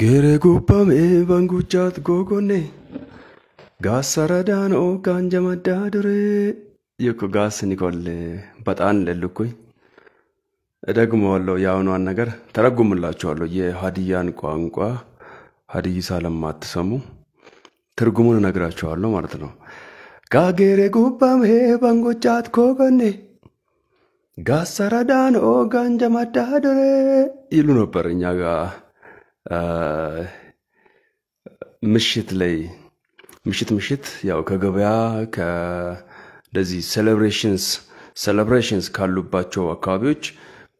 Geree gubbamee baanguchaatti ጎጎኔ gaassaraadhaan hoogaan jamaddaa duree yookiin gaasni kollee በጣም ለልኩኝ እደግመዋለሁ። የአሁኗን ነገር ተረጉምላችኋለሁ። የሀዲያን ቋንቋ ሀዲይሳ ለማትሰሙ ትርጉሙን እነግራችኋለሁ ማለት ነው። ጋጌሬ ጉባሜ ባንጎጫት ኮጎኔ ጋሰረዳን ኦጋን ይሉ ነበር እኛ ጋር ምሽት ላይ ምሽት ምሽት ያው ከገበያ ከደዚህ ሴሌብሬሽንስ ሴሌብሬሽንስ ካሉባቸው አካባቢዎች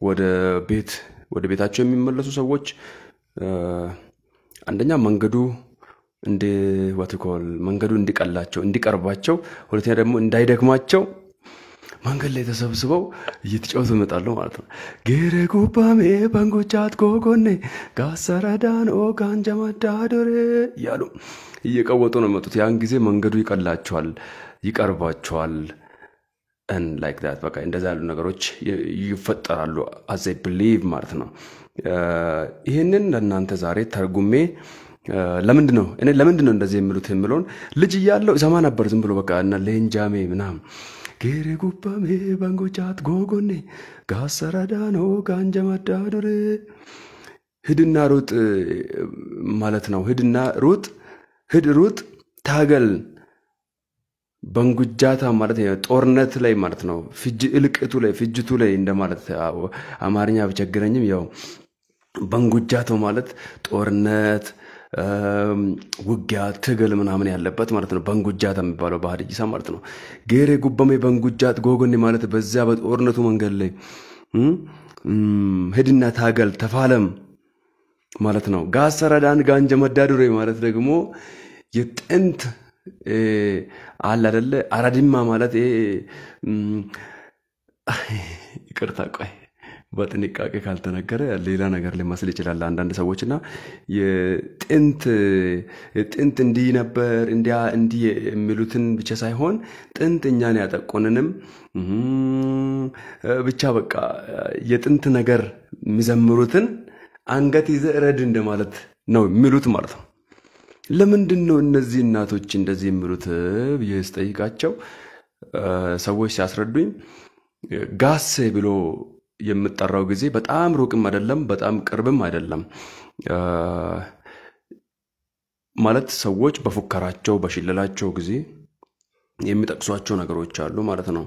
ወደ ቤት ወደ ቤታቸው የሚመለሱ ሰዎች አንደኛ መንገዱ እንዲ ወትኮል መንገዱ እንዲቀላቸው እንዲቀርባቸው፣ ሁለተኛ ደግሞ እንዳይደግማቸው መንገድ ላይ ተሰብስበው እየተጫወተ ይመጣሉ ማለት ነው። ጌሬ ጉባሜ ባንጎቻት ጎጎኔ ጋሰረዳን ኦጋንጀመዳዶሬ እያሉ እየቀወጡ ነው መጡት። ያን ጊዜ መንገዱ ይቀላቸዋል፣ ይቀርባቸዋል። ን ላይክ ዳት በቃ እንደዚ ያሉ ነገሮች ይፈጠራሉ። አዘ ብሊቭ ማለት ነው። uh, ይህንን ለእናንተ ዛሬ ተርጉሜ uh, ለምንድ ነው እኔ ለምንድ ነው እንደዚህ የምሉት የምለውን ልጅ እያለው ዘማ ነበር። ዝም ብሎ በቃ እና ሌንጃሜ ምናምን Geere gubbamee bangochaat gogonne ጋሰረዳኖ ጋንጀመዳ ዱር ሂድና ሩጥ ማለት ነው። ሂድና ሩጥ፣ ሂድ ሩጥ፣ ታገል በንጉጃታ ማለት ጦርነት ላይ ማለት ነው። ፍጅ እልቅቱ ላይ ፍጅቱ ላይ እንደማለት አማርኛ ብቸግረኝም ያው በንጉጃታው ማለት ጦርነት ውጊያ፣ ትግል ምናምን ያለበት ማለት ነው። በንጉጃት የሚባለው ባህል እጅሳ ማለት ነው። ጌሬ ጉበሜ በንጉጃት ጎጎኒ ማለት በዚያ በጦርነቱ መንገድ ላይ ሂድና ታገል ተፋለም ማለት ነው። ጋሰረዳን ጋንጀ መዳዱሬ ማለት ደግሞ የጥንት አለ አደለ አራዲማ ማለት ይቅርታ ቆይ በጥንቃቄ ካልተነገረ ሌላ ነገር ሊመስል ይችላል አንዳንድ ሰዎች እና ጥንት እንዲ እንዲህ ነበር እንዲያ እንዲህ የሚሉትን ብቻ ሳይሆን ጥንት እኛን ያጠቁንንም ብቻ በቃ የጥንት ነገር የሚዘምሩትን አንገት ይዘ ረድ እንደማለት ነው የሚሉት ማለት ነው። ለምንድን ነው እነዚህ እናቶች እንደዚህ የሚሉት ብዬ ስጠይቃቸው ሰዎች ሲያስረዱኝ ጋሴ ብሎ የምጠራው ጊዜ በጣም ሩቅም አይደለም፣ በጣም ቅርብም አይደለም። ማለት ሰዎች በፉከራቸው በሽለላቸው ጊዜ የሚጠቅሷቸው ነገሮች አሉ ማለት ነው።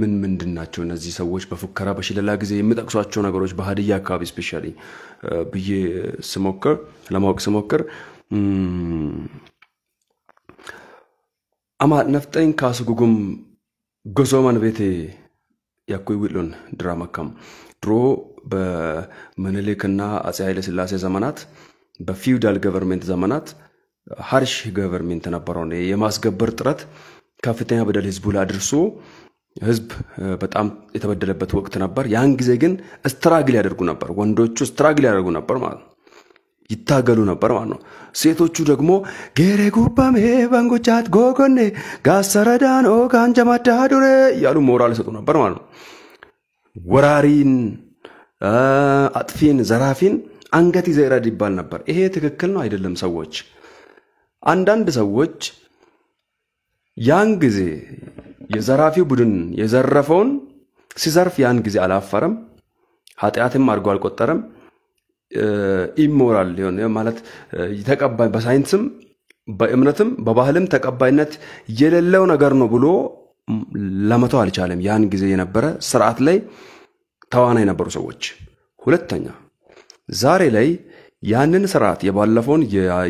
ምን ምንድን ናቸው እነዚህ ሰዎች በፉከራ በሽለላ ጊዜ የሚጠቅሷቸው ነገሮች በሀዲያ አካባቢ ስፔሻሊ ብዬ ስሞክር ለማወቅ ስሞክር አማ ነፍጠኝ ካስጉጉም ጎሶመን ቤቴ ያኮይ ዊሎን ድራማ ካም ድሮ በምኒልክና አፄ ኃይለስላሴ ዘመናት በፊውዳል ገቨርንሜንት ዘመናት ሀርሽ ገቨርንሜንት ነበረው። የማስገበር ጥረት ከፍተኛ በደል ህዝቡ ላይ አድርሶ ህዝብ በጣም የተበደለበት ወቅት ነበር። ያን ጊዜ ግን ስትራግል ያደርጉ ነበር፣ ወንዶቹ ስትራግል ያደርጉ ነበር ማለት ነው። ይታገሉ ነበር ማለት ነው። ሴቶቹ ደግሞ ጌሬ ጉባሜ በንጎቻት ጎጎኔ ጋሰረዳኖ ካንጀማዳ ዱሬ እያሉ ሞራል ይሰጡ ነበር ማለት ነው። ወራሪን፣ አጥፊን፣ ዘራፊን አንገት ይዘህ ይባል ነበር። ይሄ ትክክል ነው አይደለም? ሰዎች አንዳንድ ሰዎች ያን ጊዜ የዘራፊው ቡድን የዘረፈውን ሲዘርፍ ያን ጊዜ አላፈረም፣ ኃጢአትም አድርጎ አልቆጠረም። ኢሞራል ሊሆን ማለት ተቀባይ በሳይንስም በእምነትም በባህልም ተቀባይነት የሌለው ነገር ነው ብሎ ለመተው አልቻለም። ያን ጊዜ የነበረ ስርዓት ላይ ተዋና የነበሩ ሰዎች። ሁለተኛ ዛሬ ላይ ያንን ስርዓት የባለፈውን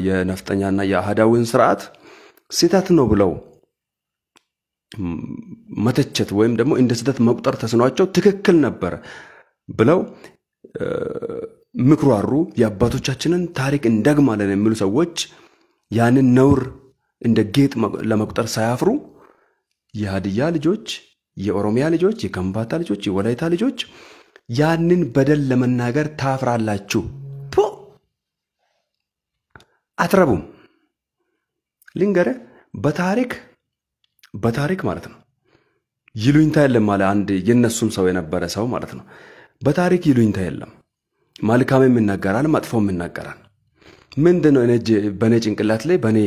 የነፍጠኛና የአህዳዊን ስርዓት ስህተት ነው ብለው መተቸት ወይም ደግሞ እንደ ስህተት መቁጠር ተስኗቸው ትክክል ነበር ብለው አሩ የአባቶቻችንን ታሪክ እንደግማለን የሚሉ ሰዎች ያንን ነውር እንደ ጌጥ ለመቁጠር ሳያፍሩ የሀድያ ልጆች፣ የኦሮሚያ ልጆች፣ የከምባታ ልጆች፣ የወላይታ ልጆች ያንን በደል ለመናገር ታፍራላችሁ፣ አትረቡም። ልንገረ በታሪክ በታሪክ ማለት ነው ይሉኝታ የለም አለ አንድ የነሱም ሰው የነበረ ሰው ማለት ነው። በታሪክ ይሉኝታ የለም። ማልካም ይናገራል፣ መጥፎ ይናገራል። ምንድን ነው በእኔ ጭንቅላት ላይ በእኔ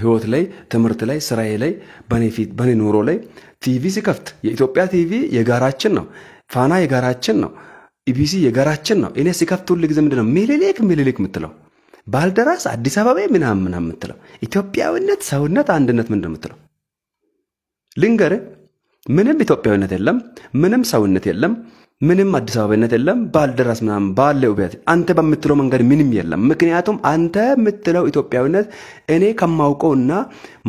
ህይወት ላይ ትምህርት ላይ ስራዬ ላይ በእኔ ፊት በእኔ ኑሮ ላይ ቲቪ ሲከፍት የኢትዮጵያ ቲቪ የጋራችን ነው። ፋና የጋራችን ነው። ኢቢሲ የጋራችን ነው። እኔ ሲከፍት ሁል ጊዜ ምንድነው ሚሊሊክ ሚሊሊክ የምትለው ባልደራስ አዲስ አበባ ምናምን ምናምን የምትለው ኢትዮጵያዊነት፣ ሰውነት፣ አንድነት ምንድን የምትለው ልንገር፣ ምንም ኢትዮጵያዊነት የለም፣ ምንም ሰውነት የለም፣ ምንም አዲስ አበባነት የለም፣ ባልደራስ ምናም ባለ ውበት አንተ በምትለው መንገድ ምንም የለም። ምክንያቱም አንተ የምትለው ኢትዮጵያዊነት እኔ ከማውቀውና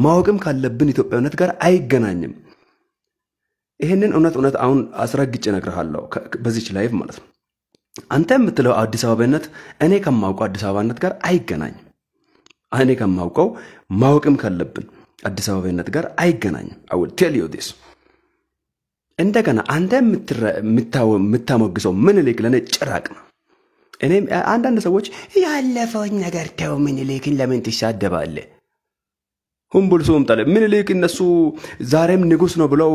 ማወቅም ካለብን ኢትዮጵያዊነት ጋር አይገናኝም። ይህንን እውነት እውነት አሁን አስረግጭ እነግርሃለሁ በዚች ላይቭ ማለት ነው። አንተ የምትለው አዲስ አበባነት እኔ ከማውቀው አዲስ አበባነት ጋር አይገናኝም። እኔ ከማውቀው ማወቅም ካለብን አዲስ አበባነት ጋር አይገናኝም። ዊል ቴል ዩ ዲስ እንደገና አንተ የምታሞግሰው ምኒልክ ለእኔ ጭራቅ ነው። እኔም አንዳንድ ሰዎች ያለፈውን ነገር ተው፣ ምኒልክን ለምን ትሳደባለህ? ሱም ጠለ ምኒልክ እነሱ ዛሬም ንጉስ ነው ብለው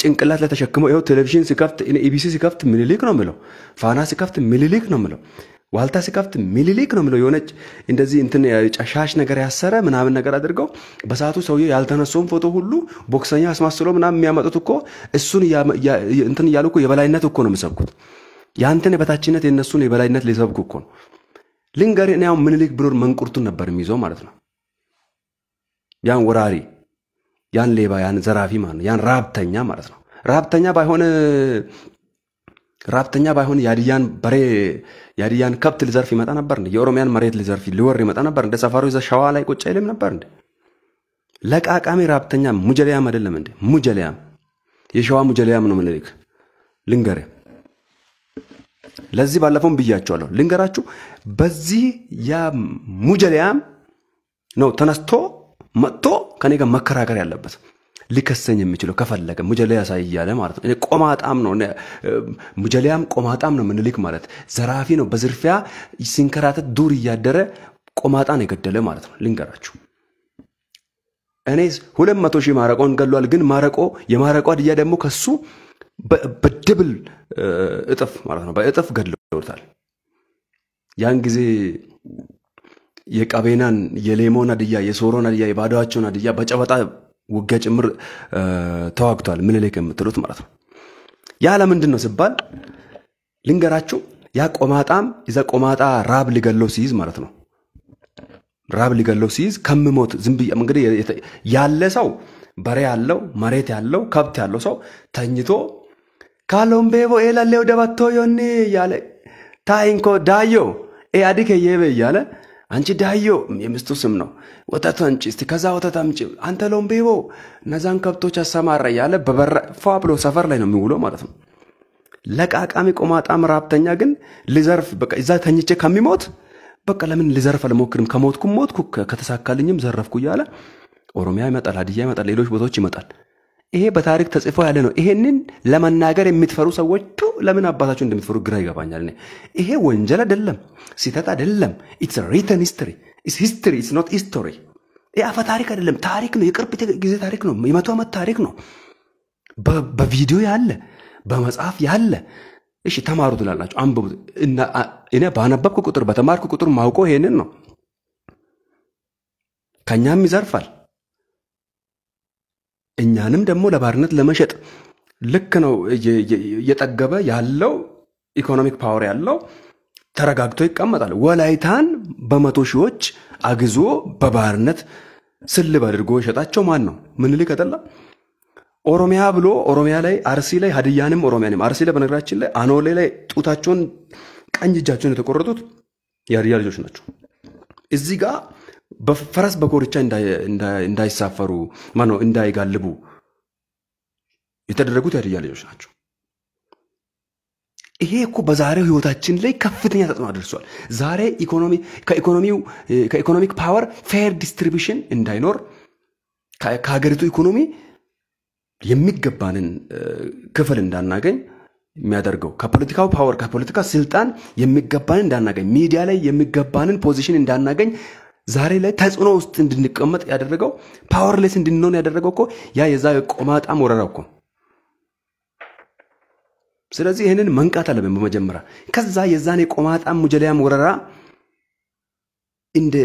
ጭንቅላት ላይ ተሸክመው ይኸው ቴሌቪዥን ሲከፍት ኢቢሲ ሲከፍት ምኒልክ ነው ምለው፣ ፋና ሲከፍት ምኒልክ ነው ምለው። ዋልታ ሲከፍት ሚሊሊክ ነው የሚለው የሆነች እንደዚህ እንትን ሻሽ ነገር ያሰረ ምናምን ነገር አድርገው በሰዓቱ ሰውየ ያልተነሱም ፎቶ ሁሉ ቦክሰኛ አስማስሎ ምናምን የሚያመጡት እኮ እሱን እንትን እያሉ እኮ የበላይነት እኮ ነው የሚሰብኩት። የአንተን የበታችነት የነሱን የበላይነት ሊሰብኩ እኮ ነው። ልንገር እኔ ምኒልክ ብኖር መንቁርቱን ነበር የሚይዘው ማለት ነው። ያን ወራሪ፣ ያን ሌባ፣ ያን ዘራፊ ማለት ነው። ያን ራብተኛ ማለት ነው። ራብተኛ ባይሆን ራብተኛ ባይሆን የአድያን በሬ የሀዲያን ከብት ሊዘርፍ ይመጣ ነበር እንዴ? የኦሮሚያን መሬት ሊዘርፍ ሊወር ይመጣ ነበር እንደ ሰፋሪ ዘ ሸዋ ላይ ቁጭ አይልም ነበር እንዴ? ለቃቃሚ ራብተኛ ሙጀሊያም አይደለም እንዴ? ሙጀሊያም የሸዋ ሙጀሊያም ነው ምንልክ ልንገሬ። ለዚህ ባለፈውም ብያቸዋለሁ። ልንገራችሁ፣ በዚህ ያ ሙጀሊያም ነው ተነስቶ መጥቶ ከኔ ጋር መከራከር ያለበት። ሊከሰኝ የሚችለው ከፈለገ ሙጀላ ያሳይ እያለ ማለት ነው። ቆማጣም ነው፣ ሙጀላያም ቆማጣም ነው ምኒልክ ማለት ዘራፊ ነው። በዝርፊያ ሲንከራተት ዱር እያደረ ቆማጣን የገደለ ማለት ነው። ልንገራችሁ እኔ ሁለት መቶ ሺህ ማረቆን ገሏል። ግን ማረቆ የማረቆ አድያ ደግሞ ከሱ በድብል እጥፍ ማለት ነው፣ በእጥፍ ገድለውታል። ያን ጊዜ የቀቤናን የሌሞን አድያ የሶሮን አድያ የባዶዋቸውን አድያ በጨበጣ ውጊያ ጭምር ተዋግቷል ምኒልክ የምትሉት ማለት ነው። ያ ለምንድን ነው ሲባል ልንገራችሁ፣ ያ ቆማጣም ይዛ ቆማጣ ራብ ሊገለው ሲይዝ ማለት ነው። ራብ ሊገለው ሲይዝ ከምሞት ዝም ብዬ እንግዲህ ያለ ሰው በሬ ያለው መሬት ያለው ከብት ያለው ሰው ተኝቶ ካሎም ካሎምቤቦ ኤላሌው ደባቶ ዮኒ እያለ ታይንኮ ዳዮ ኤ አዲከ የበ እያለ አንቺ ዳዮ የምስቱ ስም ነው። ወተት አምጪ እስቲ፣ ከዛ ወተት አምጪ አንተ ሎምቤቦ፣ እነዛን ከብቶች አሰማራ እያለ በበረፋ ብሎ ሰፈር ላይ ነው የሚውለው ማለት ነው። ለቃቃሚ ቆማጣም ራብተኛ ግን ልዘርፍ በቃ እዛ ተኝቼ ከሚሞት በቃ ለምን ልዘርፍ አልሞክርም፣ ከሞትኩም ሞትኩ ከተሳካልኝም ዘረፍኩ እያለ ኦሮሚያ ይመጣል፣ ሀዲያ ይመጣል፣ ሌሎች ቦታዎች ይመጣል። ይሄ በታሪክ ተጽፎ ያለ ነው። ይሄንን ለመናገር የምትፈሩ ሰዎቹ ለምን አባታችሁ እንደምትፈሩ ግራ ይገባኛል። ይሄ ወንጀል አይደለም፣ ስህተት አይደለም። ኢትስ ሪተን ሂስትሪ ኢትስ ሂስትሪ ኢትስ ኖት ሂስቶሪ። ይህ አፈ ታሪክ አይደለም፣ ታሪክ ነው። የቅርብ ጊዜ ታሪክ ነው። የመቶ ዓመት ታሪክ ነው። በቪዲዮ ያለ በመጽሐፍ ያለ እሺ ተማሩ ትላላችሁ፣ አንብቡ። እኔ ባነበብኩ ቁጥር በተማርኩ ቁጥር ማውቆ ይሄንን ነው። ከእኛም ይዘርፋል። እኛንም ደግሞ ለባርነት ለመሸጥ ልክ ነው እየጠገበ ያለው ኢኮኖሚክ ፓወር ያለው ተረጋግቶ ይቀመጣል። ወላይታን በመቶ ሺዎች አግዞ በባርነት ስልብ አድርጎ የሸጣቸው ማን ነው? ምኒልክ አይደለም? ኦሮሚያ ብሎ ኦሮሚያ ላይ አርሲ ላይ ሀድያንም ኦሮሚያንም አርሲ ላይ በነገራችን ላይ አኖሌ ላይ ጡታቸውን ቀኝ እጃቸውን የተቆረጡት የሀድያ ልጆች ናቸው። እዚህ ጋር በፈረስ በኮርቻ እንዳይሳፈሩ ማነው እንዳይጋልቡ የተደረጉት የሀዲያ ልጆች ናቸው። ይሄ እኮ በዛሬው ህይወታችን ላይ ከፍተኛ ተጽዕኖ አድርሷል። ዛሬ ከኢኮኖሚክ ፓወር ፌር ዲስትሪቢሽን እንዳይኖር ከሀገሪቱ ኢኮኖሚ የሚገባንን ክፍል እንዳናገኝ የሚያደርገው ከፖለቲካው ፓወር ከፖለቲካ ስልጣን የሚገባንን እንዳናገኝ፣ ሚዲያ ላይ የሚገባንን ፖዚሽን እንዳናገኝ ዛሬ ላይ ተጽዕኖ ውስጥ እንድንቀመጥ ያደረገው ፓወርሌስ እንድንሆን ያደረገው እኮ ያ የዛ ቆማጣም ወረራ እኮ ስለዚህ ይህንን መንቃት አለብን በመጀመሪያ ከዛ የዛን የቆማጣም ሙጀለያም ወረራ እንደ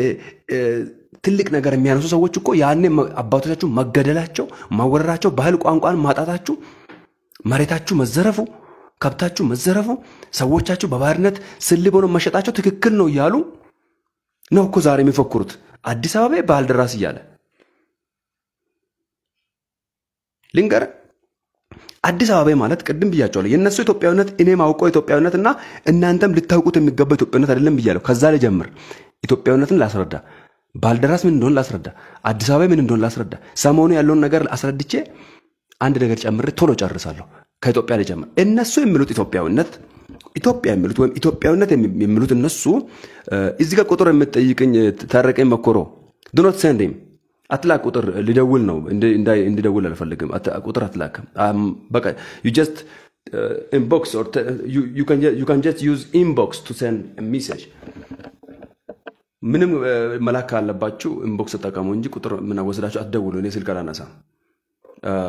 ትልቅ ነገር የሚያነሱ ሰዎች እኮ ያኔ አባቶቻችሁ መገደላቸው ማወረራቸው ባህል ቋንቋን ማጣታችሁ መሬታችሁ መዘረፉ ከብታችሁ መዘረፉ ሰዎቻችሁ በባርነት ስልብ ሆኖ መሸጣቸው ትክክል ነው እያሉ ነው እኮ ዛሬ የሚፎክሩት አዲስ አበባ ባልደራስ እያለ ልንገር። አዲስ አበባ ማለት ቅድም ብያቸዋለሁ፣ የእነሱ ኢትዮጵያዊነት እኔም አውቀው ኢትዮጵያዊነት እና እናንተም ልታውቁት የሚገባ ኢትዮጵያዊነት አይደለም ብያለሁ። ከዛ ልጀምር፣ ኢትዮጵያዊነትን ላስረዳ፣ ባልደራስ ምን እንደሆን ላስረዳ፣ አዲስ አበባ ምን እንደሆን ላስረዳ። ሰሞኑ ያለውን ነገር አስረድቼ አንድ ነገር ጨምሬ ቶሎ ጨርሳለሁ። ከኢትዮጵያ ልጀምር። እነሱ የሚሉት ኢትዮጵያዊነት ኢትዮጵያ የሚሉት ወይም ኢትዮጵያዊነት የሚሉት እነሱ እዚ ጋር ቁጥር የምትጠይቅኝ ታረቀኝ መኮሮ ድኖት ሰንዴም አትላክ ቁጥር ሊደውል ነው እንዲደውል አልፈልግም። ቁጥር አትላክም። በቃ ኢንቦክስ ቱ ምንም መላክ ካለባችሁ ኢንቦክስ ተጠቀሙ እንጂ ቁጥር ምን አትደውሉ። እኔ ስልክ አላነሳም።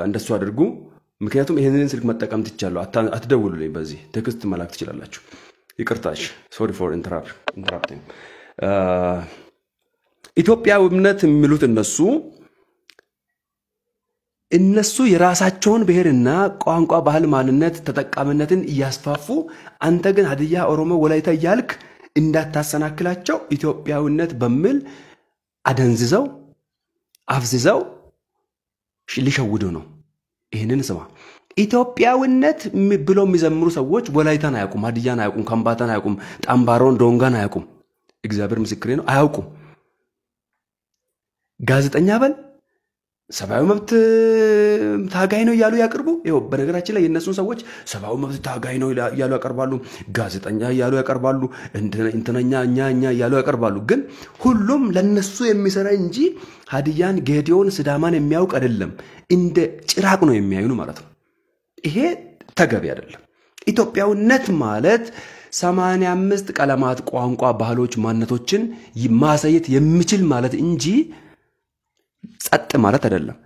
እንደሱ አድርጉ። ምክንያቱም ይህንን ስልክ መጠቀም ትቻለሁ። ላይ በዚህ ትክስት መላክ ትችላላችሁ። ይቅርታሽ፣ ሶሪ ፎር የሚሉት እነሱ እነሱ የራሳቸውን ብሔርና ቋንቋ፣ ባህል፣ ማንነት ተጠቃሚነትን እያስፋፉ አንተ ግን ሀድያ ኦሮሞ፣ ወላይታ እያልክ እንዳታሰናክላቸው ኢትዮጵያዊነት በሚል አደንዝዘው አፍዝዘው ሊሸውዱ ነው። ይህንን ስማ። ኢትዮጵያዊነት ብሎ የሚዘምሩ ሰዎች ወላይታን አያውቁም፣ ሀዲያን አያውቁም፣ ከምባታን አያውቁም፣ ጣምባሮን ዶንጋን አያውቁም። እግዚአብሔር ምስክሬ ነው፣ አያውቁም። ጋዜጠኛ በል ሰብአዊ መብት ታጋይ ነው እያሉ ያቅርቡ። ይኸው በነገራችን ላይ የእነሱን ሰዎች ሰብአዊ መብት ታጋይ ነው እያሉ ያቀርባሉ፣ ጋዜጠኛ እያሉ ያቀርባሉ፣ እንትነኛ እኛ እኛ እያሉ ያቀርባሉ። ግን ሁሉም ለነሱ የሚሰራ እንጂ ሀዲያን፣ ጌዲዮን፣ ስዳማን የሚያውቅ አይደለም። እንደ ጭራቅ ነው የሚያዩን ማለት ነው። ይሄ ተገቢ አይደለም። ኢትዮጵያዊነት ማለት 85 ቀለማት፣ ቋንቋ፣ ባህሎች፣ ማንነቶችን ማሳየት የሚችል ማለት እንጂ ጸጥ ማለት አይደለም።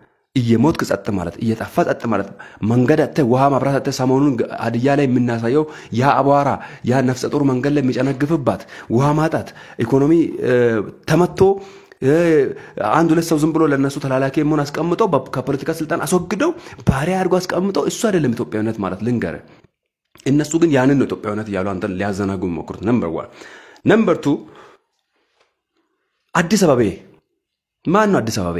እየሞትክ ጸጥ ማለት፣ እየጠፋ ጸጥ ማለት፣ መንገድ አጥተህ ውሃ ማብራት አጥተህ ሰሞኑን አድያ ላይ የምናሳየው ያ አቧራ ያ ነፍሰ ጡር መንገድ ላይ የሚጨነግፍባት ውሃ ማጣት፣ ኢኮኖሚ ተመቶ አንድ ሁለት ሰው ዝም ብሎ ለነሱ ተላላኪ መሆን አስቀምጦ ከፖለቲካ ስልጣን አስወግደው ባሪያ አድርጎ አስቀምጦ እሱ አይደለም ኢትዮጵያዊነት ማለት ልንገር። እነሱ ግን ያንን ነው ኢትዮጵያዊነት እያሉ አንተ ሊያዘናጉ የሚሞክሩት። ነምበር ዋን። ነምበር ቱ አዲስ አበባ ማን ነው አዲስ አበባ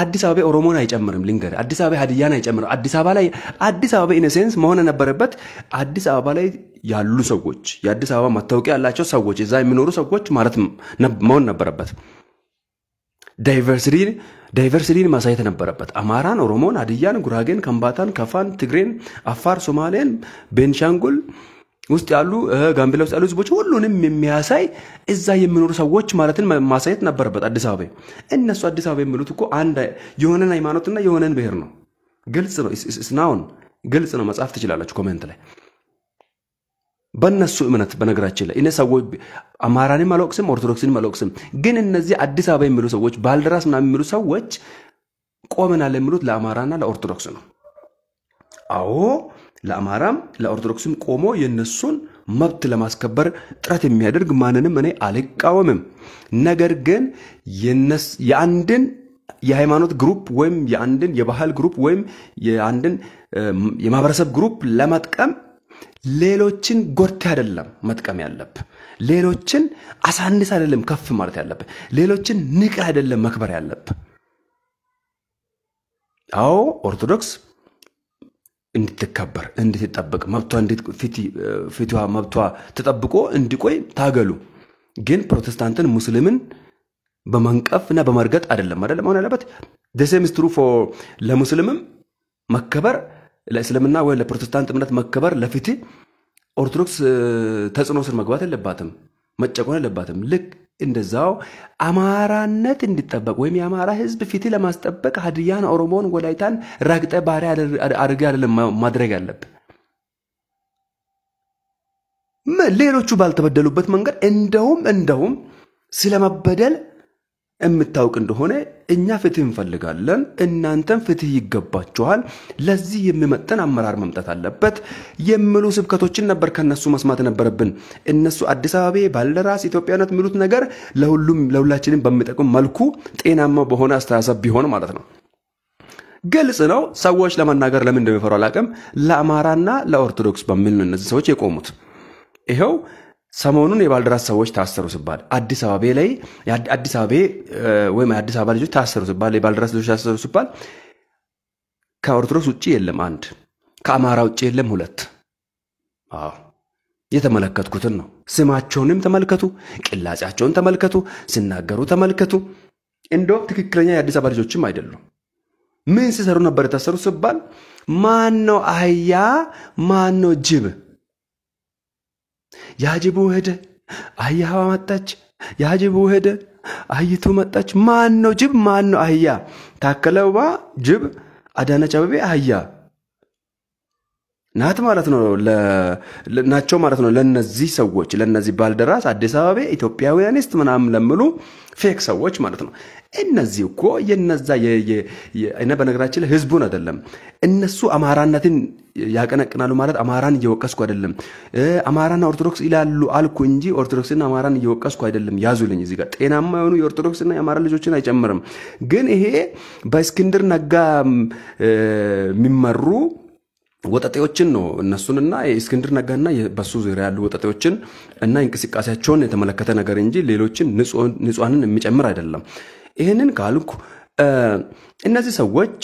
አዲስ አበባ ኦሮሞን አይጨምርም። ልንገር አዲስ አበባ ሀዲያን አይጨምርም። አዲስ አበባ ላይ አዲስ አበባ ኢነሴንስ መሆን ነበረበት። አዲስ አበባ ላይ ያሉ ሰዎች የአዲስ አበባ መታወቂያ ያላቸው ሰዎች እዛ የሚኖሩ ሰዎች ማለት መሆን ነበረበት። ዳይቨርሲቲን ማሳየት ነበረበት። አማራን፣ ኦሮሞን፣ ሀዲያን፣ ጉራጌን፣ ከምባታን፣ ከፋን፣ ትግሬን፣ አፋር፣ ሶማሌን፣ ቤንሻንጉል ውስጥ ያሉ ጋምቤላ ውስጥ ያሉ ህዝቦች ሁሉንም የሚያሳይ እዛ የሚኖሩ ሰዎች ማለትን ማሳየት ነበረበት። አዲስ አበባ እነሱ አዲስ አበባ የሚሉት እኮ አንድ የሆነን ሃይማኖትና የሆነን ብሔር ነው። ግልጽ ነው። ስናውን ግልጽ ነው። መጻፍ ትችላላችሁ ኮሜንት ላይ በእነሱ እምነት። በነገራችን ላይ እነ ሰዎች አማራንም አልወቅስም፣ ኦርቶዶክስንም አልወቅስም። ግን እነዚህ አዲስ አበባ የሚሉ ሰዎች ባልደራስ ምናምን የሚሉ ሰዎች ቆመናል የሚሉት ለአማራና ለኦርቶዶክስ ነው። አዎ ለአማራም ለኦርቶዶክስም ቆሞ የእነሱን መብት ለማስከበር ጥረት የሚያደርግ ማንንም እኔ አልቃወምም። ነገር ግን የአንድን የሃይማኖት ግሩፕ ወይም የአንድን የባህል ግሩፕ ወይም የአንድን የማህበረሰብ ግሩፕ ለመጥቀም ሌሎችን ጎድተ አይደለም መጥቀም ያለብ ሌሎችን አሳንስ አይደለም ከፍ ማለት ያለብ ሌሎችን ንቅ አይደለም መክበር ያለብ አዎ ኦርቶዶክስ እንድትከበር እንድትጠበቅ መብቷ ፊቷ መብቷ ተጠብቆ እንዲቆይ ታገሉ። ግን ፕሮቴስታንትን ሙስሊምን እና በመርገጥ አይደለም አይደለም መሆን ያለበት። ደሴምስትሩ ለሙስሊምም መከበር ለእስልምና ወይ ለፕሮቴስታንት እምነት መከበር ለፊት ኦርቶዶክስ ተጽዕኖ ስር መግባት የለባትም፣ መጨቆን የለባትም። ልክ እንደዛው አማራነት እንዲጠበቅ ወይም የአማራ ህዝብ ፊት ለማስጠበቅ ሀድያን፣ ኦሮሞን፣ ወላይታን ረግጠ ባሪያ አድርገ አይደለም ማድረግ አለብን። ሌሎቹ ባልተበደሉበት መንገድ እንደውም እንደውም ስለመበደል የምታውቅ እንደሆነ እኛ ፍትህ እንፈልጋለን፣ እናንተም ፍትህ ይገባችኋል፣ ለዚህ የሚመጠን አመራር መምጣት አለበት የሚሉ ስብከቶችን ነበር ከነሱ መስማት ነበረብን። እነሱ አዲስ አበባ ባለራስ ኢትዮጵያነት የሚሉት ነገር ለሁሉም ለሁላችንም በሚጠቅም መልኩ ጤናማ በሆነ አስተሳሰብ ቢሆን ማለት ነው። ግልጽ ነው። ሰዎች ለመናገር ለምን እንደሚፈሩ አላውቅም። ለአማራና ለኦርቶዶክስ በሚል ነው እነዚህ ሰዎች የቆሙት ይኸው ሰሞኑን የባልደራስ ሰዎች ታሰሩ ሲባል አዲስ አበባ ላይ አዲስ አበባ ወይም የአዲስ አበባ ልጆች ታሰሩ ሲባል የባልደራስ ልጆች ታሰሩ ሲባል ከኦርቶዶክስ ውጭ የለም አንድ፣ ከአማራ ውጭ የለም ሁለት። አዎ የተመለከትኩትን ነው። ስማቸውንም ተመልከቱ፣ ቅላጫቸውን ተመልከቱ፣ ሲናገሩ ተመልከቱ። እንደውም ትክክለኛ የአዲስ አበባ ልጆችም አይደሉም። ምን ሲሰሩ ነበር የታሰሩ ሲባል ማን ነው አህያ፣ ማን ነው ጅብ ያጅቡ ሄደ፣ አህያዋ መጣች። ያጅቡ ሄደ፣ አህይቱ መጣች። ማን ነው ጅብ? ማን ነው አህያ? ታከለ ውባ ጅብ፣ አዳነች አበቤ አህያ ናት ማለት ነው ናቸው ማለት ነው። ለነዚህ ሰዎች ለነዚህ ባልደራስ አዲስ አበባ ስት ምናምን ለምሉ ፌክ ሰዎች ማለት ነው። እነዚህ እኮ የነዛ እነ በነገራችን ላይ ህዝቡን አይደለም እነሱ አማራነትን ያቀነቅናሉ ማለት አማራን እየወቀስኩ አይደለም። አማራና ኦርቶዶክስ ይላሉ አልኩ እንጂ ኦርቶዶክስና አማራን እየወቀስኩ አይደለም። ያዙልኝ እዚህ ጋር ጤናማ የሆኑ የኦርቶዶክስና የአማራ ልጆችን አይጨምርም። ግን ይሄ በእስክንድር ነጋ የሚመሩ ወጠጤዎችን ነው እነሱንና የእስክንድር ነጋና በሱ ዙሪያ ያሉ ወጠጤዎችን እና እንቅስቃሴያቸውን የተመለከተ ነገር እንጂ ሌሎችን ንጹሐንን የሚጨምር አይደለም። ይህንን ካልኩ እነዚህ ሰዎች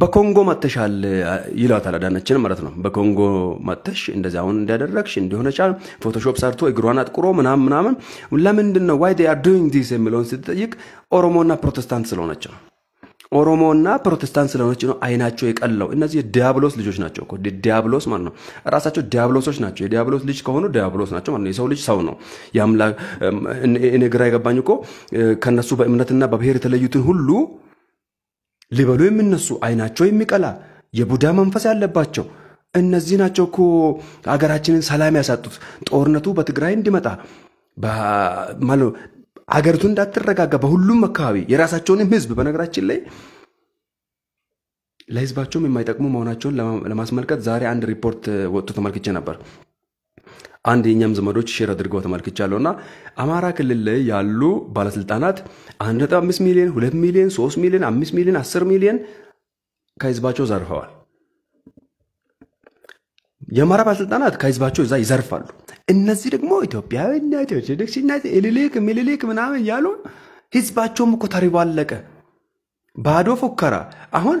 በኮንጎ መተሻል ይላታል አዳነችን ማለት ነው። በኮንጎ መተሽ እንደዚህ አሁን እንዲያደረግሽ እንዲሆነቻል ፎቶሾፕ ሰርቶ እግሯን አጥቁሮ ምናምን ምናምን ለምንድን ነው ዋይ ዴ አር ዱዊንግ ዲስ የሚለውን ስትጠይቅ ኦሮሞና ፕሮቴስታንት ስለሆነች ነው። ኦሮሞና ፕሮቴስታንት ስለሆነች ነው አይናቸው የቀለው። እነዚህ የዲያብሎስ ልጆች ናቸው እኮ ዲያብሎስ ማለት ነው። ራሳቸው ዲያብሎሶች ናቸው። የዲያብሎስ ልጅ ከሆኑ ዲያብሎስ ናቸው ማለት ነው። የሰው ልጅ ሰው ነው። እኔ ግራ የገባኝ እኮ ከነሱ በእምነትና በብሔር የተለዩትን ሁሉ ሊበሉ የሚነሱ አይናቸው የሚቀላ የቡዳ መንፈስ ያለባቸው እነዚህ ናቸው እኮ ሀገራችንን ሰላም ያሳጡት። ጦርነቱ በትግራይ እንዲመጣ አገሪቱ እንዳትረጋጋ በሁሉም አካባቢ የራሳቸውንም ህዝብ በነገራችን ላይ ለህዝባቸውም የማይጠቅሙ መሆናቸውን ለማስመልከት ዛሬ አንድ ሪፖርት ወጥቶ ተመልክቼ ነበር አንድ የኛም ዘመዶች ሼር አድርገው ተመልክቻለሁ እና አማራ ክልል ላይ ያሉ ባለስልጣናት 15 ሚሊዮን 2 ሚሊዮን 3 ሚሊዮን 5 ሚሊዮን 10 ሚሊዮን ከህዝባቸው ዘርፈዋል የአማራ ባለስልጣናት ከህዝባቸው እዛ ይዘርፋሉ እነዚህ ደግሞ ኢትዮጵያዊ እናቴ ኦርቶዶክስ እናቴ እልልክ ምልልክ ምናምን እያሉ ህዝባቸውም እኮ ተሪቦ አለቀ። ባዶ ፎከራ። አሁን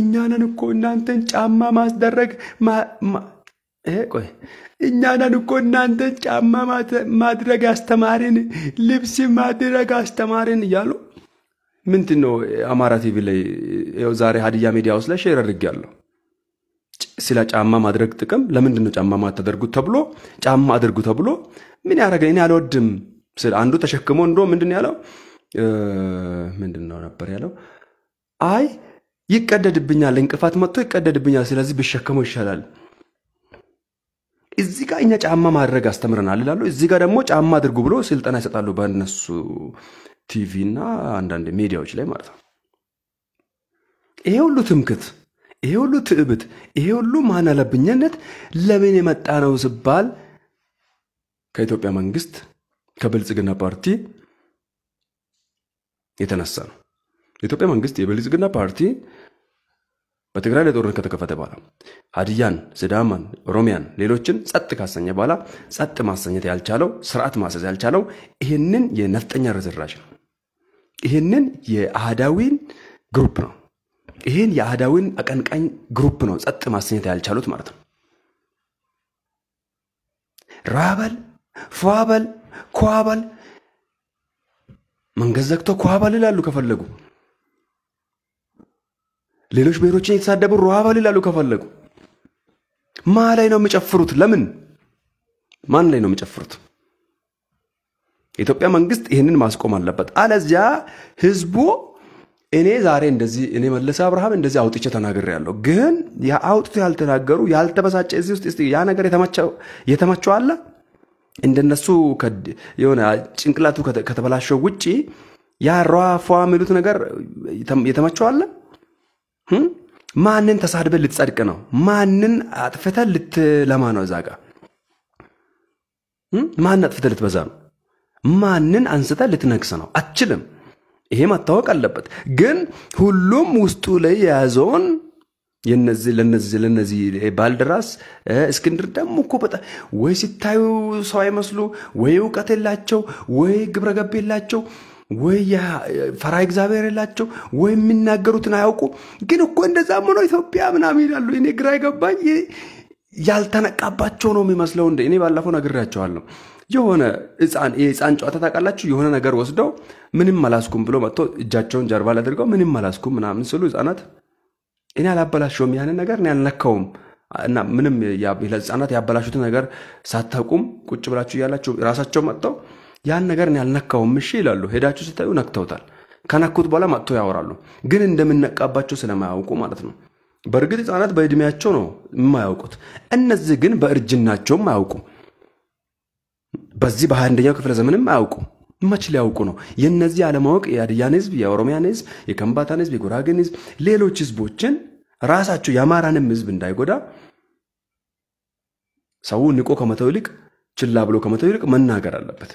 እኛንን እኮ እናንተን ጫማ ማስደረግ ቆይ እኛንን እኮ እናንተን ጫማ ማድረግ አስተማሪን፣ ልብስ ማድረግ አስተማሪን እያሉ ምንድን ነው አማራ ቲቪ ላይ ዛሬ ሀዲያ ሚዲያ ውስጥ ላይ ሼር አድርጌያለሁ። ስለ ጫማ ማድረግ ጥቅም ለምንድን ነው ጫማ ማታደርጉት ተብሎ ጫማ አድርጉ ተብሎ ምን ያደረገ እኔ አልወድም ስለ አንዱ ተሸክሞ እንዶ ምንድን ያለው ምንድን ነው ነበር ያለው አይ ይቀደድብኛል እንቅፋት መጥቶ ይቀደድብኛል ስለዚህ ብሸከመው ይሻላል እዚህ ጋር እኛ ጫማ ማድረግ አስተምረናል ይላሉ እዚህ ጋር ደግሞ ጫማ አድርጉ ብሎ ስልጠና ይሰጣሉ በእነሱ ቲቪ እና አንዳንድ ሚዲያዎች ላይ ማለት ነው ይሄ ሁሉ ትምክት ይሄ ሁሉ ትዕብት፣ ይሄ ሁሉ ማን አለብኝነት ለምን የመጣ ነው ስባል ከኢትዮጵያ መንግስት ከብልጽግና ፓርቲ የተነሳ ነው። የኢትዮጵያ መንግስት የብልጽግና ፓርቲ በትግራይ ላይ ጦርነት ከተከፈተ በኋላ ሀዲያን፣ ስዳማን፣ ኦሮሚያን፣ ሌሎችን ጸጥ ካሰኘ በኋላ ጸጥ ማሰኘት ያልቻለው ስርዓት ማሰዝ ያልቻለው ይህንን የነፍጠኛ ርዝራዥ ነው። ይህንን የአህዳዊን ግሩፕ ነው። ይህን የአህዳዊን አቀንቃኝ ግሩፕ ነው ጸጥ ማሰኘት ያልቻሉት ማለት ነው። ራበል ፏበል ኳበል መንገድ ዘግቶ ኳበል ይላሉ ከፈለጉ። ሌሎች ብሔሮችን የተሳደቡ ሯበል ይላሉ ከፈለጉ። ማ ላይ ነው የሚጨፍሩት? ለምን ማን ላይ ነው የሚጨፍሩት? የኢትዮጵያ መንግስት ይህንን ማስቆም አለበት። አለዚያ ህዝቡ እኔ ዛሬ እንደዚህ እኔ መለሰ አብርሃም እንደዚህ አውጥቼ ተናገር ያለው ግን አውጥቶ ያልተናገሩ ያልተበሳጨ እዚህ ውስጥ ያ ነገር የተመቸው አለ እንደነሱ የሆነ ጭንቅላቱ ከተበላሸው ውጪ ያ ሯ የሚሉት ነገር የተመቸው አለ። ማንን ተሳድበ ልትጸድቅ ነው? ማንን አጥፍተ ልትለማ ነው? እዛ ጋ ማንን አጥፍተ ልትበዛ ነው? ማንን አንስተ ልትነግስ ነው? አችልም። ይሄ መታወቅ አለበት። ግን ሁሉም ውስጡ ላይ የያዘውን የነዚህ ለነዚህ ለነዚህ ባልደራስ እስክንድር ደግሞ እኮ በጣም ወይ ሲታዩ ሰው አይመስሉ፣ ወይ እውቀት የላቸው፣ ወይ ግብረ ገብ የላቸው፣ ወይ ፈራ እግዚአብሔር የላቸው፣ ወይ የሚናገሩትን አያውቁ። ግን እኮ እንደዛም ሆኖ ኢትዮጵያ ምናምን ይላሉ። እኔ ግራ ይገባኝ። ያልተነቃባቸው ነው የሚመስለው። እንደ እኔ ባለፈው ነግሬያቸዋለሁ። የሆነ ህፃን የህፃን ጨዋታ ታውቃላችሁ። የሆነ ነገር ወስደው ምንም አላስኩም ብሎ መጥቶ እጃቸውን ጀርባ ላይ አድርገው ምንም አላስኩም ምናምን ስሉ ህፃናት እኔ አላበላሸውም ያንን ነገር እኔ አልነካውም እና ምንም ህፃናት ያበላሹትን ነገር ሳታውቁም ቁጭ ብላችሁ እያላችሁ ራሳቸው መጥተው ያን ነገር እኔ አልነካውም እሺ ይላሉ። ሄዳችሁ ስታዩ ነክተውታል። ከነኩት በኋላ መጥቶ ያወራሉ። ግን እንደምነቃባቸው ስለማያውቁ ማለት ነው። በእርግጥ ህፃናት በእድሜያቸው ነው የማያውቁት። እነዚህ ግን በእርጅናቸውም አያውቁም። በዚህ በአንደኛው ክፍለ ዘመንም አያውቁም። መች ሊያውቁ ነው? የእነዚህ አለማወቅ የአድያን ህዝብ፣ የኦሮሚያን ህዝብ፣ የከምባታን ህዝብ፣ የጉራጌን ህዝብ፣ ሌሎች ህዝቦችን ራሳቸው የአማራንም ህዝብ እንዳይጎዳ ሰው ንቆ ከመተው ይልቅ ችላ ብሎ ከመተው ይልቅ መናገር አለበት።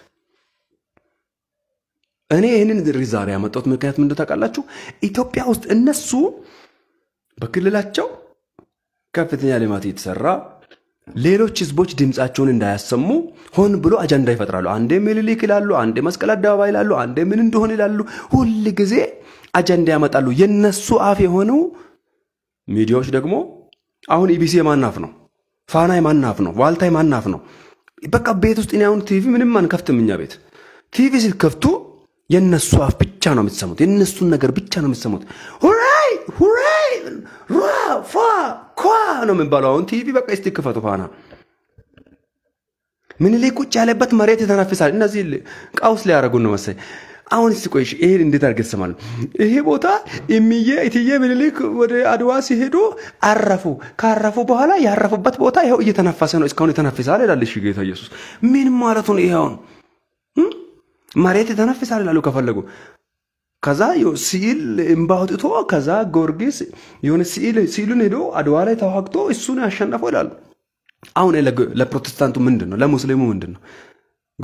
እኔ ይህንን ዛሬ ያመጣሁት ምክንያት ምንድን ታውቃላችሁ? ኢትዮጵያ ውስጥ እነሱ በክልላቸው ከፍተኛ ልማት እየተሰራ ሌሎች ህዝቦች ድምፃቸውን እንዳያሰሙ ሆን ብሎ አጀንዳ ይፈጥራሉ። አንዴ ምኒልክ ይላሉ፣ አንዴ መስቀል አደባባይ ይላሉ፣ አንዴ ምን እንደሆን ይላሉ። ሁል ጊዜ አጀንዳ ያመጣሉ። የነሱ አፍ የሆነው ሚዲያዎች ደግሞ አሁን ኢቢሲ የማናፍ ነው፣ ፋና የማናፍ ነው፣ ዋልታ የማናፍ ነው። በቃ ቤት ውስጥ እኔ አሁን ቲቪ ምንም አንከፍትም። እኛ ቤት ቲቪ ስትከፍቱ የነሱ አፍ ብቻ ነው የምትሰሙት፣ የነሱን ነገር ብቻ ነው የምትሰሙት። ሁሬ ሯ ፏ ኳ ነው የምንባለው። አሁን ቲቪ በቃ እስቲ ክፈቱ ፋና ምኒልክ ቁጭ ያለበት መሬት የተነፍሳል። እነዚህ ቀውስ ሊያደርጉን ነው መሰለኝ። አሁን ስ ቆይሽ ይሄን እንዴት አድርገህ ትሰማለህ? ይሄ ቦታ እምዬ እትዬ ምኒልክ ወደ አድዋ ሲሄዱ አረፉ። ካረፉ በኋላ ያረፉበት ቦታ ይኸው እየተነፈሰ ነው፣ እስካሁን የተነፍሳል ይላል። እሺ ጌታ ኢየሱስ ምን ማለቱ ነው? ይኸውን መሬት የተነፍሳል ይላሉ ከፈለጉ ከዛ ስዕል እምባውጥቶ ከዛ ጊዮርጊስ የሆነ ሲሉን ሄዶ አድዋ ላይ ተዋግቶ እሱን ያሸነፈው ይላሉ። አሁን ለፕሮቴስታንቱ ምንድን ነው? ለሙስሊሙ ምንድን ነው?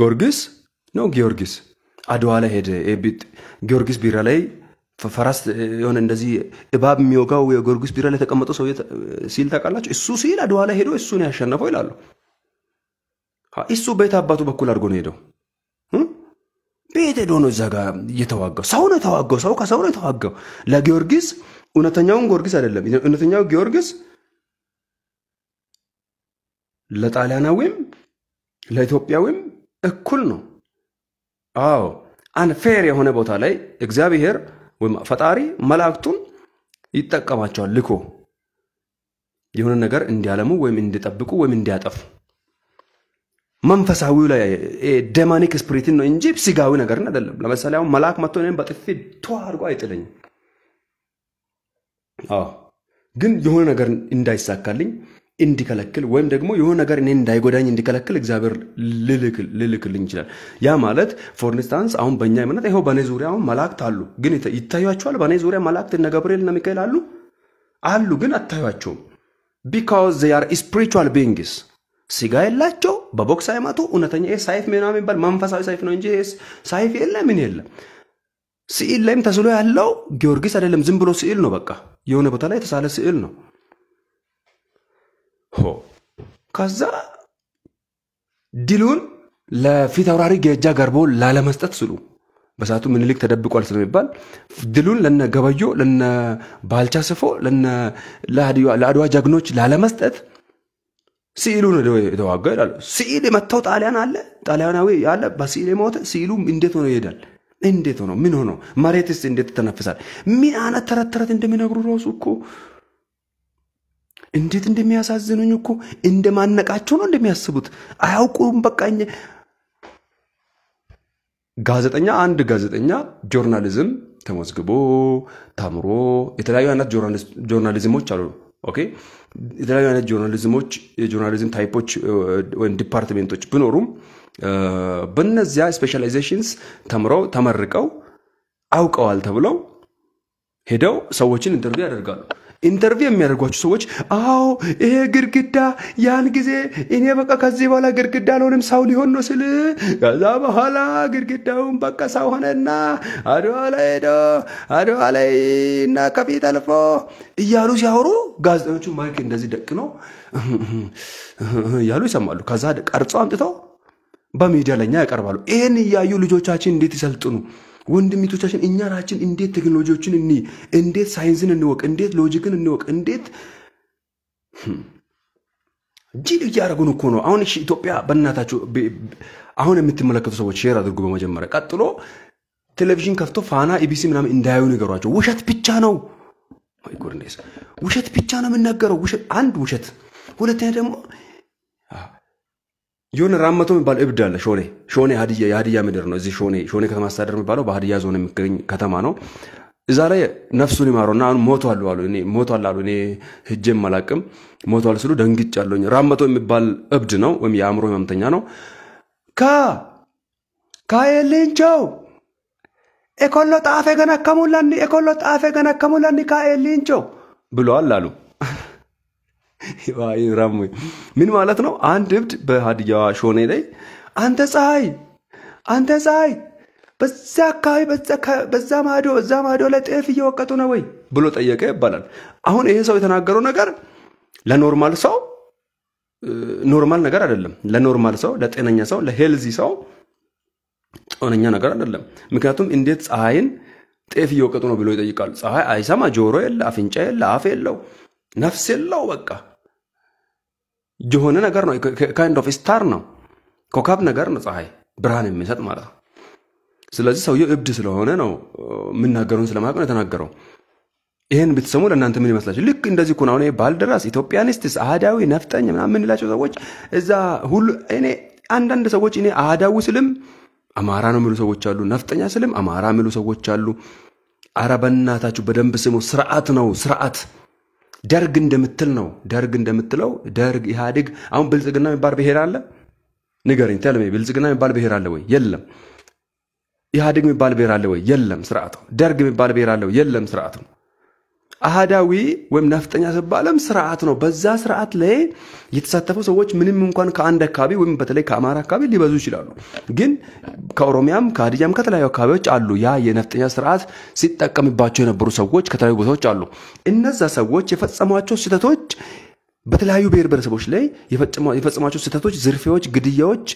ጊዮርጊስ ነው ጊዮርጊስ አድዋ ላይ ሄደ። ጊዮርጊስ ቢራ ላይ ፈረስ የሆነ እንደዚህ እባብ የሚወጋው የጊዮርጊስ ቢራ ላይ የተቀመጠው ሰው ሲል ታውቃላችሁ? እሱ ሲል አድዋ ላይ ሄዶ እሱን ያሸነፈው ይላሉ። እሱ ቤት አባቱ በኩል አድርጎ ነው ሄደው ቤት ሄዶ ነው እዛ ጋር እየተዋጋው። ሰው ነው የተዋጋው። ሰው ከሰው ነው የተዋጋው። ለጊዮርጊስ እውነተኛውን ጊዮርጊስ አይደለም። እውነተኛው ጊዮርጊስ ለጣሊያናዊም ለኢትዮጵያዊም እኩል ነው። አዎ አንፌር የሆነ ቦታ ላይ እግዚአብሔር ወይም ፈጣሪ መላእክቱን ይጠቀማቸዋል ልኮ የሆነ ነገር እንዲያለሙ ወይም እንዲጠብቁ ወይም እንዲያጠፉ መንፈሳዊ ላይ ደማኒክ ስፕሪትን ነው እንጂ ስጋዊ ነገርን አይደለም። ለምሳሌ አሁን መልአክ መጥቶ እኔን በጥፊ ቶ አድርጎ አይጥለኝም። ግን የሆነ ነገር እንዳይሳካልኝ እንዲከለክል ወይም ደግሞ የሆነ ነገር እኔን እንዳይጎዳኝ እንዲከለክል እግዚአብሔር ልልክልኝ ይችላል። ያ ማለት ፎር ኢንስታንስ አሁን በእኛ እምነት ይኸው በእኔ ዙሪያ አሁን መላእክት አሉ፣ ግን ይታያቸዋል። በእኔ ዙሪያ መላእክት እነ ገብርኤል እነ ሚካኤል አሉ አሉ፣ ግን አታዩቸውም። ቢካዝ ዜይ አር ስፒሪቹዋል ቢንግስ ስጋ የላቸው በቦክስ አይመቱ እውነተኛ ይሄ ሳይፍ ምናምን የሚባል መንፈሳዊ ሳይፍ ነው እንጂ ሳይፍ የለ ምን የለም። ስዕል ላይም ተስሎ ያለው ጊዮርጊስ አይደለም፣ ዝም ብሎ ስዕል ነው። በቃ የሆነ ቦታ ላይ የተሳለ ስዕል ነው። ሆ ከዛ ድሉን ለፊት አውራሪ ጌጃ ገርቦ ላለመስጠት ስሉ በሰዓቱ ምኒልክ ተደብቋል ስለሚባል ድሉን ለነ ገበዮ ለነ ባልቻ ስፎ ለአድዋ ጀግኖች ላለመስጠት ስዕሉን የተዋጋ ይላሉ። ስዕል የመታው ጣሊያን አለ ጣሊያናዊ አለ በስዕል የሞተ ስዕሉ እንዴት ሆኖ ይሄዳል? እንዴት ሆኖ ምን ሆኖ መሬትስ እንዴት ተነፍሳል? ምን አይነት ተረት ተረት እንደሚነግሩ ራሱ እኮ እንዴት እንደሚያሳዝኑኝ እኮ እንደማነቃቸው ነው እንደሚያስቡት። አያውቁም በቃኝ። ጋዜጠኛ አንድ ጋዜጠኛ ጆርናሊዝም ተመዝግቦ ተምሮ የተለያዩ አይነት ጆርናሊዝሞች አሉ። ኦኬ የተለያዩ አይነት ጆርናሊዝሞች የጆርናሊዝም ታይፖች ወይም ዲፓርትሜንቶች ቢኖሩም በነዚያ ስፔሻላይዜሽንስ ተምረው ተመርቀው አውቀዋል ተብለው ሄደው ሰዎችን ኢንተርቪው ያደርጋሉ። ኢንተርቪው የሚያደርጓቸው ሰዎች አዎ ይሄ ግድግዳ ያን ጊዜ እኔ በቃ ከዚህ በኋላ ግድግዳ አልሆንም ሰው ሊሆን ነው ስል ከዛ በኋላ ግድግዳውን በቃ ሰው ሆነና አድዋ ላይ ሄዶ አድዋ ላይ እና ከፊት አልፎ እያሉ ሲያወሩ ጋዜጠኞቹ ማይክ እንደዚህ ደቅ ነው እያሉ ይሰማሉ። ከዛ ቀርጾ አምጥተው በሚዲያ ለኛ ያቀርባሉ። ይህን እያዩ ልጆቻችን እንዴት ይሰልጥኑ? ወንድሚቶቻችን እኛ ራችን እንዴት ቴክኖሎጂዎችን እኒ እንዴት ሳይንስን እንወቅ እንዴት ሎጂክን እንወቅ እንዴት ጅል እያደረጉን እኮ ነው። አሁን ኢትዮጵያ በእናታችሁ አሁን የምትመለከቱ ሰዎች ሼር አድርጉ በመጀመሪያ። ቀጥሎ ቴሌቪዥን ከፍቶ ፋና ኢቢሲ ምናምን እንዳያዩ ነገሯቸው። ውሸት ብቻ ነው። ውሸት ብቻ ነው የምናገረው። አንድ ውሸት፣ ሁለተኛ ደግሞ የሆነ ራመቶ የሚባል እብድ አለ። ሾኔ ሾኔ ሀዲያ የሀዲያ ምድር ነው። እዚህ ሾኔ ሾኔ ከተማ አስተዳደር የሚባለው በሀዲያ ዞን የሚገኝ ከተማ ነው። እዛ ላይ ነፍሱን ይማረው እና አሁን ሞቷል አሉ። እኔ ሞቷል አሉ። እኔ ሄጄም አላቅም ሞቷል ስሉ ደንግጭ አለኝ። ራመቶ የሚባል እብድ ነው ወይም የአእምሮ ህመምተኛ ነው። ካ ካኤሊንቾው ኤኮሎ ጣፌ ገነከሙላኒ ኤኮሎ ጣፌ ገነከሙላኒ ካኤሊንቾው ብለዋል አሉ። ምን ማለት ነው? አንድ እብድ በሀድያዋ ሾኔ ላይ አንተ ፀሐይ፣ አንተ ፀሐይ በዛ አካባቢ በዛ ማዶ በዛ ማዶ ላይ ጤፍ እየወቀጡ ነው ወይ ብሎ ጠየቀ ይባላል። አሁን ይሄ ሰው የተናገረው ነገር ለኖርማል ሰው ኖርማል ነገር አይደለም። ለኖርማል ሰው፣ ለጤነኛ ሰው፣ ለሄልዚ ሰው ጤነኛ ነገር አይደለም። ምክንያቱም እንዴት ፀሐይን ጤፍ እየወቀጡ ነው ብሎ ይጠይቃሉ? ፀሐይ አይሰማ፣ ጆሮ የለ፣ አፍንጫ የለ፣ አፍ የለው፣ ነፍስ የለው በቃ የሆነ ነገር ነው። ካይንድ ኦፍ ስታር ነው፣ ኮከብ ነገር ነው፣ ፀሐይ ብርሃን የሚሰጥ ማለት ነው። ስለዚህ ሰውየው እብድ ስለሆነ ነው የምናገረውን ስለማያውቅ ነው የተናገረው። ይህን ብትሰሙ ለእናንተ ምን ይመስላችሁ? ልክ እንደዚህ ኩን አሁን ባልደራስ፣ ኢትዮጵያኒስትስ፣ አህዳዊ፣ ነፍጠኝ ምናምን የምንላቸው ሰዎች እዛ ሁሉ እኔ አንዳንድ ሰዎች እኔ አህዳዊ ስልም አማራ ነው የሚሉ ሰዎች አሉ። ነፍጠኛ ስልም አማራ የሚሉ ሰዎች አሉ። አረ በእናታችሁ በደንብ ስሙ። ስርዓት ነው ስርዓት ደርግ እንደምትል ነው። ደርግ እንደምትለው ደርግ ኢህአዴግ አሁን ብልጽግና የሚባል ብሔር አለ? ንገረኝ ተልሜ፣ ብልጽግና የሚባል ብሔር አለ ወይ? የለም። ኢህአዴግ የሚባል ብሔር አለ ወይ? የለም። ስርዓቱ ደርግ የሚባል ብሔር አለ ወይ? የለም። ስርዓቱ አህዳዊ ወይም ነፍጠኛ ስባለም ስርዓት ነው። በዛ ስርዓት ላይ የተሳተፉ ሰዎች ምንም እንኳን ከአንድ አካባቢ ወይም በተለይ ከአማራ አካባቢ ሊበዙ ይችላሉ። ግን ከኦሮሚያም ከሀዲያም ከተለያዩ አካባቢዎች አሉ። ያ የነፍጠኛ ስርዓት ሲጠቀምባቸው የነበሩ ሰዎች ከተለያዩ ቦታዎች አሉ። እነዛ ሰዎች የፈጸሟቸው ስህተቶች በተለያዩ ብሔር ብሔረሰቦች ላይ የፈጸሟቸው ስህተቶች፣ ዝርፌዎች፣ ግድያዎች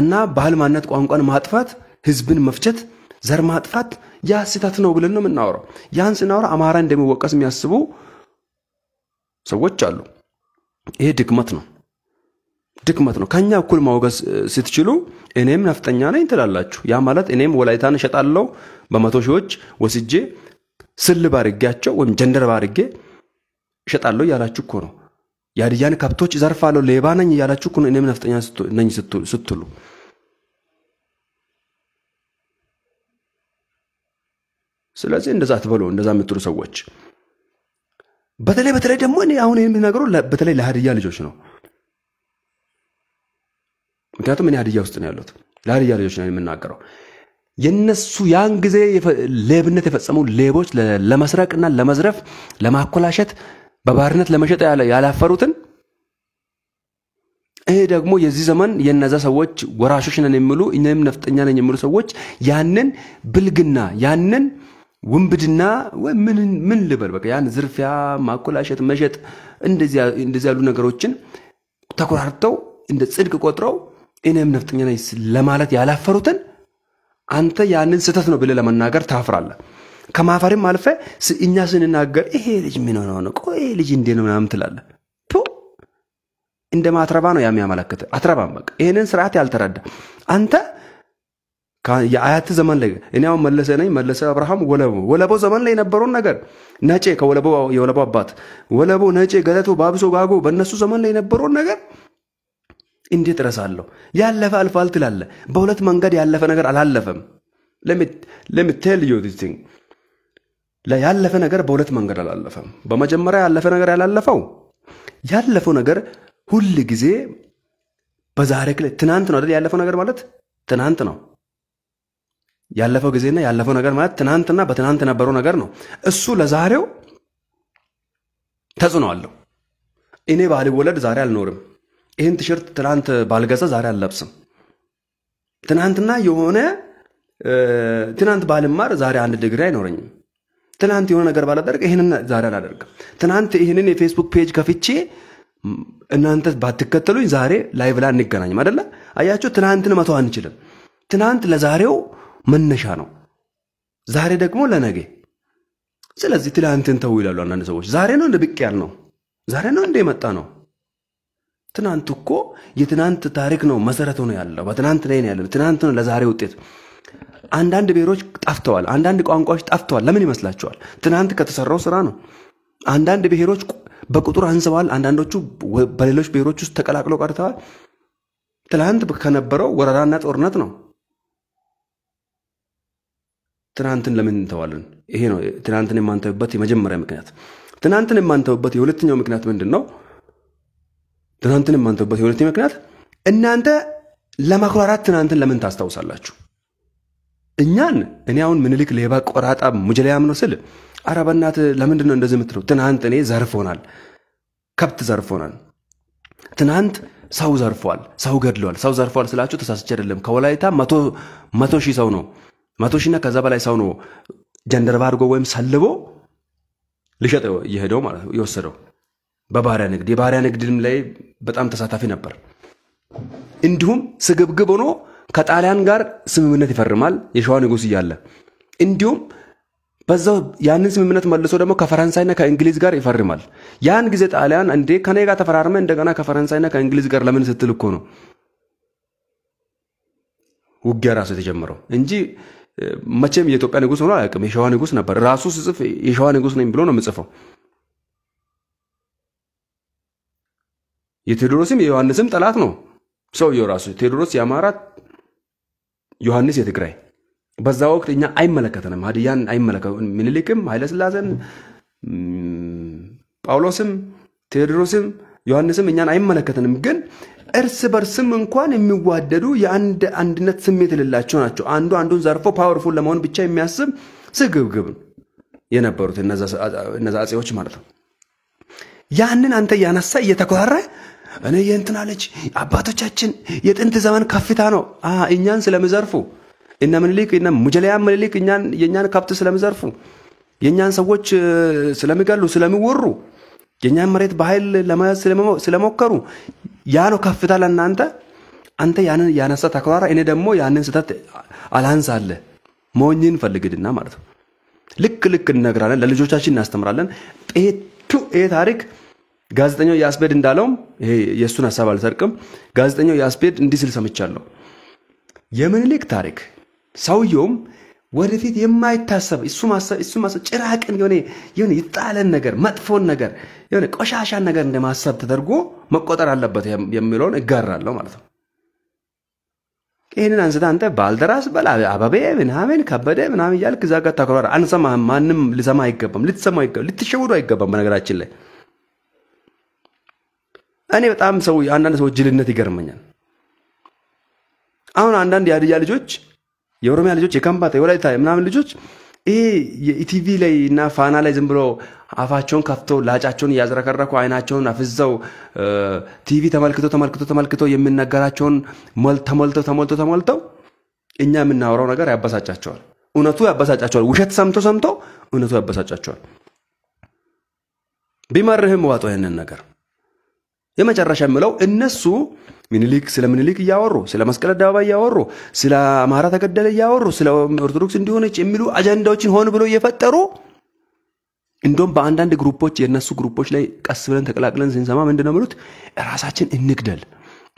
እና ባህል፣ ማንነት፣ ቋንቋን ማጥፋት፣ ህዝብን መፍጨት ዘር ማጥፋት ያ ስህተት ነው ብለን ነው የምናወራው። ያን ስናወራ አማራ እንደሚወቀስ የሚያስቡ ሰዎች አሉ። ይሄ ድክመት ነው፣ ድክመት ነው። ከኛ እኩል ማውገዝ ስትችሉ እኔም ነፍጠኛ ነኝ ትላላችሁ። ያ ማለት እኔም ወላይታን እሸጣለሁ በመቶ ሺዎች ወስጄ ስል ባርጌያቸው ወይም ጀንደር ባርጌ እሸጣለሁ እያላችሁ እኮ ነው። የሀዲያን ከብቶች ዘርፋለሁ ሌባ ነኝ እያላችሁ እኮ ነው እኔም ነፍጠኛ ነኝ ስትሉ ስለዚህ እንደዛ አትበሉ እንደዛ የምትሉ ሰዎች በተለይ በተለይ ደግሞ እኔ አሁን የምናገረው በተለይ ለሀድያ ልጆች ነው ምክንያቱም እኔ ሀድያ ውስጥ ነው ያሉት ለሀድያ ልጆች ነው የምናገረው የነሱ ያን ጊዜ ሌብነት የፈጸሙ ሌቦች ለመስረቅና ለመዝረፍ ለማኮላሸት በባህርነት ለመሸጥ ያላፈሩትን ይሄ ደግሞ የዚህ ዘመን የነዛ ሰዎች ወራሾች ነን የሚሉ ነፍጠኛ ነን የሚሉ ሰዎች ያንን ብልግና ያንን ውንብድና ወይ ምን ልበል በቃ ያን ዝርፊያ፣ ማኮላሸት፣ መሸጥ እንደዚህ ያሉ ነገሮችን ተኩራርተው እንደ ጽድቅ ቆጥረው እኔም ነፍጠኛ ነኝ ለማለት ያላፈሩትን አንተ ያንን ስህተት ነው ብለህ ለመናገር ታፍራለህ። ከማፈርም አልፈ እኛ ስንናገር ይሄ ልጅ ምን ሆነ ነው ቆይ ልጅ እንዴ ነው ምናምን ትላለህ። እንደ ማትረባ ነው ያሚያመለክተ አትረባም። በቃ ይህንን ስርዓት ያልተረዳ አንተ የአያት ዘመን ላይ እኔ አሁን መለሰ ነኝ። መለሰ አብርሃም ወለቦ ወለቦ ዘመን ላይ የነበረውን ነገር ነጬ ከወለቦ የወለቦ አባት ወለቦ ነጬ ገለቶ ባብሶ ጋጎ በእነሱ ዘመን ላይ የነበረውን ነገር እንዴት እረሳለሁ ያለፈ አልፋል ትላለ። በሁለት መንገድ ያለፈ ነገር አላለፈም። ለምትል ዩቲንግ ያለፈ ነገር በሁለት መንገድ አላለፈም። በመጀመሪያ ያለፈ ነገር ያላለፈው ያለፈው ነገር ሁል ጊዜ በዛሬ ትናንት ነው አይደል? ያለፈው ነገር ማለት ትናንት ነው። ያለፈው ጊዜና ያለፈው ነገር ማለት ትናንትና በትናንት የነበረው ነገር ነው። እሱ ለዛሬው ተጽዕኖ አለው። እኔ ባልወለድ ዛሬ አልኖርም። ይህን ቲሸርት ትናንት ባልገዛ ዛሬ አልለብስም። ትናንትና የሆነ ትናንት ባልማር ዛሬ አንድ ዲግሪ አይኖረኝም። ትናንት የሆነ ነገር ባላደርግ ይህንን ዛሬ አላደርግም። ትናንት ይህንን የፌስቡክ ፔጅ ከፍቼ እናንተ ባትከተሉኝ ዛሬ ላይቭ ላይ እንገናኝም አደለ? አያችሁ፣ ትናንትን መተው አንችልም። ትናንት ለዛሬው መነሻ ነው። ዛሬ ደግሞ ለነገ። ስለዚህ ትላንትን ተው ይላሉ አንዳንድ ሰዎች። ዛሬ ነው እንደ ብቅ ያል ነው፣ ዛሬ ነው እንደ የመጣ ነው። ትናንት እኮ የትናንት ታሪክ ነው፣ መሰረቱ ነው ያለው። በትናንት ላይ ነው ያለው። ትናንት ነው ለዛሬ ውጤት። አንዳንድ ብሔሮች ጠፍተዋል፣ አንዳንድ ቋንቋዎች ጠፍተዋል። ለምን ይመስላችኋል ትናንት ከተሰራው ስራ ነው። አንዳንድ ብሔሮች በቁጥር አንስበዋል። አንዳንዶቹ በሌሎች ብሔሮች ውስጥ ተቀላቅለው ቀርተዋል። ትላንት ከነበረው ወረራና ጦርነት ነው። ትናንትን ለምን እንተዋለን? ይሄ ነው ትናንትን የማንተውበት የመጀመሪያ ምክንያት። ትናንትን የማንተውበት የሁለተኛው ምክንያት ምንድን ነው? ትናንትን የማንተውበት የሁለተኛው ምክንያት እናንተ ለማኩራራት ትናንትን ለምን ታስታውሳላችሁ? እኛን እኔ አሁን ምኒልክ ሌባ፣ ቆራጣ፣ ሙጀለያም ነው ስል ኧረ በእናትህ ለምንድን ነው እንደዚህ የምትለው? ትናንት እኔ ዘርፎናል፣ ከብት ዘርፎናል፣ ትናንት ሰው ዘርፏል፣ ሰው ገድሏል፣ ሰው ዘርፏል ስላችሁ ተሳስቼ አይደለም። ከወላይታ መቶ ሺህ ሰው ነው መቶ ሺና ከዛ በላይ ሰው ነው ጀንደርባ አድርጎ ወይም ሰልቦ ልሸጥ እየሄደው ማለት ነው የወሰደው በባሪያ ንግድ። የባሪያ ንግድም ላይ በጣም ተሳታፊ ነበር። እንዲሁም ስግብግብ ሆኖ ከጣሊያን ጋር ስምምነት ይፈርማል የሸዋ ንጉስ እያለ እንዲሁም በዛው ያንን ስምምነት መልሶ ደግሞ ከፈረንሳይና ከእንግሊዝ ጋር ይፈርማል። ያን ጊዜ ጣሊያን እንዴ ከኔ ጋር ተፈራርመ እንደገና ከፈረንሳይና ከእንግሊዝ ጋር ለምን ስትል እኮ ነው ውጊያ ራሱ የተጀመረው እንጂ መቼም የኢትዮጵያ ንጉስ ሆኖ አያውቅም። የሸዋ ንጉስ ነበር። ራሱ ስጽፍ የሸዋ ንጉስ ነኝ ብሎ ነው የምጽፈው። የቴዎድሮስም የዮሐንስም ጠላት ነው ሰውየው ራሱ። ቴዎድሮስ የአማራ ዮሐንስ የትግራይ። በዛ ወቅት እኛ አይመለከተንም፣ ሀዲያን አይመለከተንም። ምኒልክም ኃይለስላሴን ጳውሎስም ቴዎድሮስም ዮሐንስም እኛን አይመለከተንም ግን እርስ በርስም እንኳን የሚዋደዱ የአንድ አንድነት ስሜት የሌላቸው ናቸው። አንዱ አንዱን ዘርፎ ፓወርፉል ለመሆን ብቻ የሚያስብ ስግብግብ የነበሩት እነዛ አፄዎች ማለት ነው። ያንን አንተ እያነሳ እየተኮራረ እኔ የእንትና ልጅ አባቶቻችን የጥንት ዘመን ከፍታ ነው እኛን ስለሚዘርፉ እነ ምኒልክ እነ ሙጀለያ ምኒልክ የእኛን ከብት ስለሚዘርፉ የእኛን ሰዎች ስለሚገሉ ስለሚወሩ የእኛን መሬት በኃይል ለመያዝ ስለሞከሩ ያ ነው ከፍታ ለእናንተ። አንተ ያንን ያነሳ ተኩራራ፣ እኔ ደግሞ ያንን ስህተት አላንሳለ። ሞኝን ፈልግድና ማለት ነው። ልክ ልክ እነግራለን፣ ለልጆቻችን እናስተምራለን። ጤቱ ይሄ ታሪክ ጋዜጠኛው የአስፔድ እንዳለውም ይሄ የእሱን ሀሳብ አልሰርቅም። ጋዜጠኛው የአስፔድ እንዲህ ስል ሰምቻለሁ። የምኒልክ ታሪክ ሰውየውም ወደፊት የማይታሰብ እሱ ማሰብ እሱ ማሰብ ጭራቅን የሆነ የሆነ የጣለን ነገር መጥፎን ነገር የሆነ ቆሻሻን ነገር እንደ ማሰብ ተደርጎ መቆጠር አለበት የሚለውን እጋራለሁ ማለት ነው። ይህንን አንስተ አንተ ባልደራስ በላ አበቤ ምናምን ከበደ ምናምን እያልክ እዛ ጋር ታክሯል። አንሰማ። ማንም ልሰማ አይገባም። ልትሰማ አይገባም። ልትሸውዱ አይገባም። በነገራችን ላይ እኔ በጣም ሰው አንዳንድ ሰዎች ጅልነት ይገርመኛል። አሁን አንዳንድ የሀዲያ ልጆች የኦሮሚያ ልጆች፣ የከምባታ፣ የወላይታ የምናምን ልጆች ይሄ የኢቲቪ ላይ እና ፋና ላይ ዝም ብሎ አፋቸውን ከፍተው ላጫቸውን እያዝረከረኩ አይናቸውን አፍዘው ቲቪ ተመልክቶ ተመልክቶ ተመልክቶ የሚነገራቸውን ተሞልተው ተሞልተው ተሞልተው እኛ የምናወራው ነገር ያበሳጫቸዋል። እውነቱ ያበሳጫቸዋል። ውሸት ሰምቶ ሰምቶ እውነቱ ያበሳጫቸዋል። ቢመርህም ዋጦ ይህንን ነገር የመጨረሻ የምለው እነሱ ሚኒሊክ ስለ ሚኒሊክ እያወሩ ስለ መስቀል አደባባይ እያወሩ ስለ አማራ ተገደለ እያወሩ ስለ ኦርቶዶክስ እንዲሆነች የሚሉ አጀንዳዎችን ሆን ብሎ እየፈጠሩ እንዲሁም በአንዳንድ ግሩፖች የእነሱ ግሩፖች ላይ ቀስ ብለን ተቀላቅለን ስንሰማ ምንድን ነው የሚሉት? ራሳችን እንግደል፣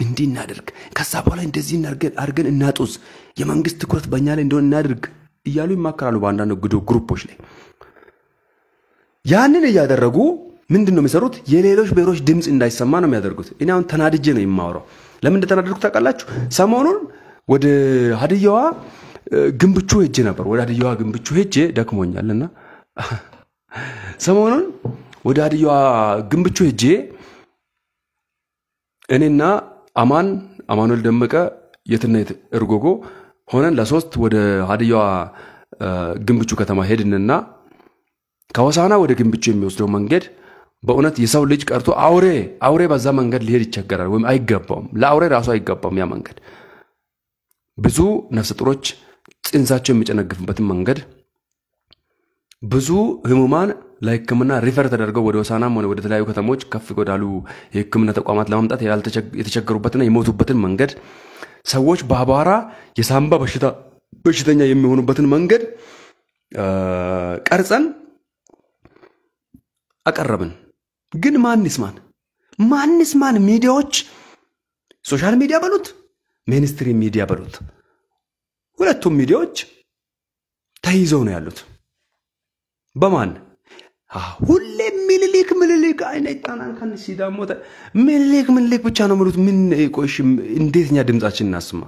እንዲህ እናደርግ፣ ከዛ በኋላ እንደዚህ አድርገን እናጡዝ፣ የመንግስት ትኩረት በእኛ ላይ እንደሆነ እናድርግ እያሉ ይማከራሉ በአንዳንድ ግሩፖች ላይ ያንን እያደረጉ ምንድን ነው የሚሰሩት? የሌሎች ብሔሮች ድምፅ እንዳይሰማ ነው የሚያደርጉት። እኔ አሁን ተናድጄ ነው የማወራው። ለምን እንደተናደድኩ ታውቃላችሁ? ሰሞኑን ወደ ሀድያዋ ግንብቹ ሄጄ ነበር። ወደ ሀድያዋ ግንብቹ ሄጄ ደክሞኛል እና ሰሞኑን ወደ ሀድያዋ ግንብቹ ሄጄ እኔና አማን አማኑኤል ደመቀ የትና እርጎጎ ሆነን ለሶስት ወደ ሀድያዋ ግንብቹ ከተማ ሄድንና ከወሳና ወደ ግንብቹ የሚወስደው መንገድ በእውነት የሰው ልጅ ቀርቶ አውሬ አውሬ በዛ መንገድ ሊሄድ ይቸገራል፣ ወይም አይገባውም። ለአውሬ ራሱ አይገባውም ያ መንገድ። ብዙ ነፍሰ ጡሮች ጽንሳቸው የሚጨነግፍበትን መንገድ ብዙ ህሙማን ለህክምና ሪፈር ተደርገው ወደ ወሳናም ሆነ ወደ ተለያዩ ከተሞች ከፍ ወዳሉ የህክምና ተቋማት ለማምጣት የተቸገሩበትና የሞቱበትን መንገድ ሰዎች በአቧራ የሳንባ በሽታ በሽተኛ የሚሆኑበትን መንገድ ቀርጸን አቀረብን። ግን ማንስ ማን ማንስ ማን ሚዲያዎች ሶሻል ሚዲያ በሉት ሚኒስትሪ ሚዲያ በሉት ሁለቱም ሚዲያዎች ተይዘው ነው ያሉት በማን ሁሌ ምልሊክ ምልሊክ አይነት ጣናን ከን ሲዳሞ ምልሊክ ምልሊክ ብቻ ነው ምሉት ምን ቆሽ እንዴትኛ እኛ ድምጻችን እናስማ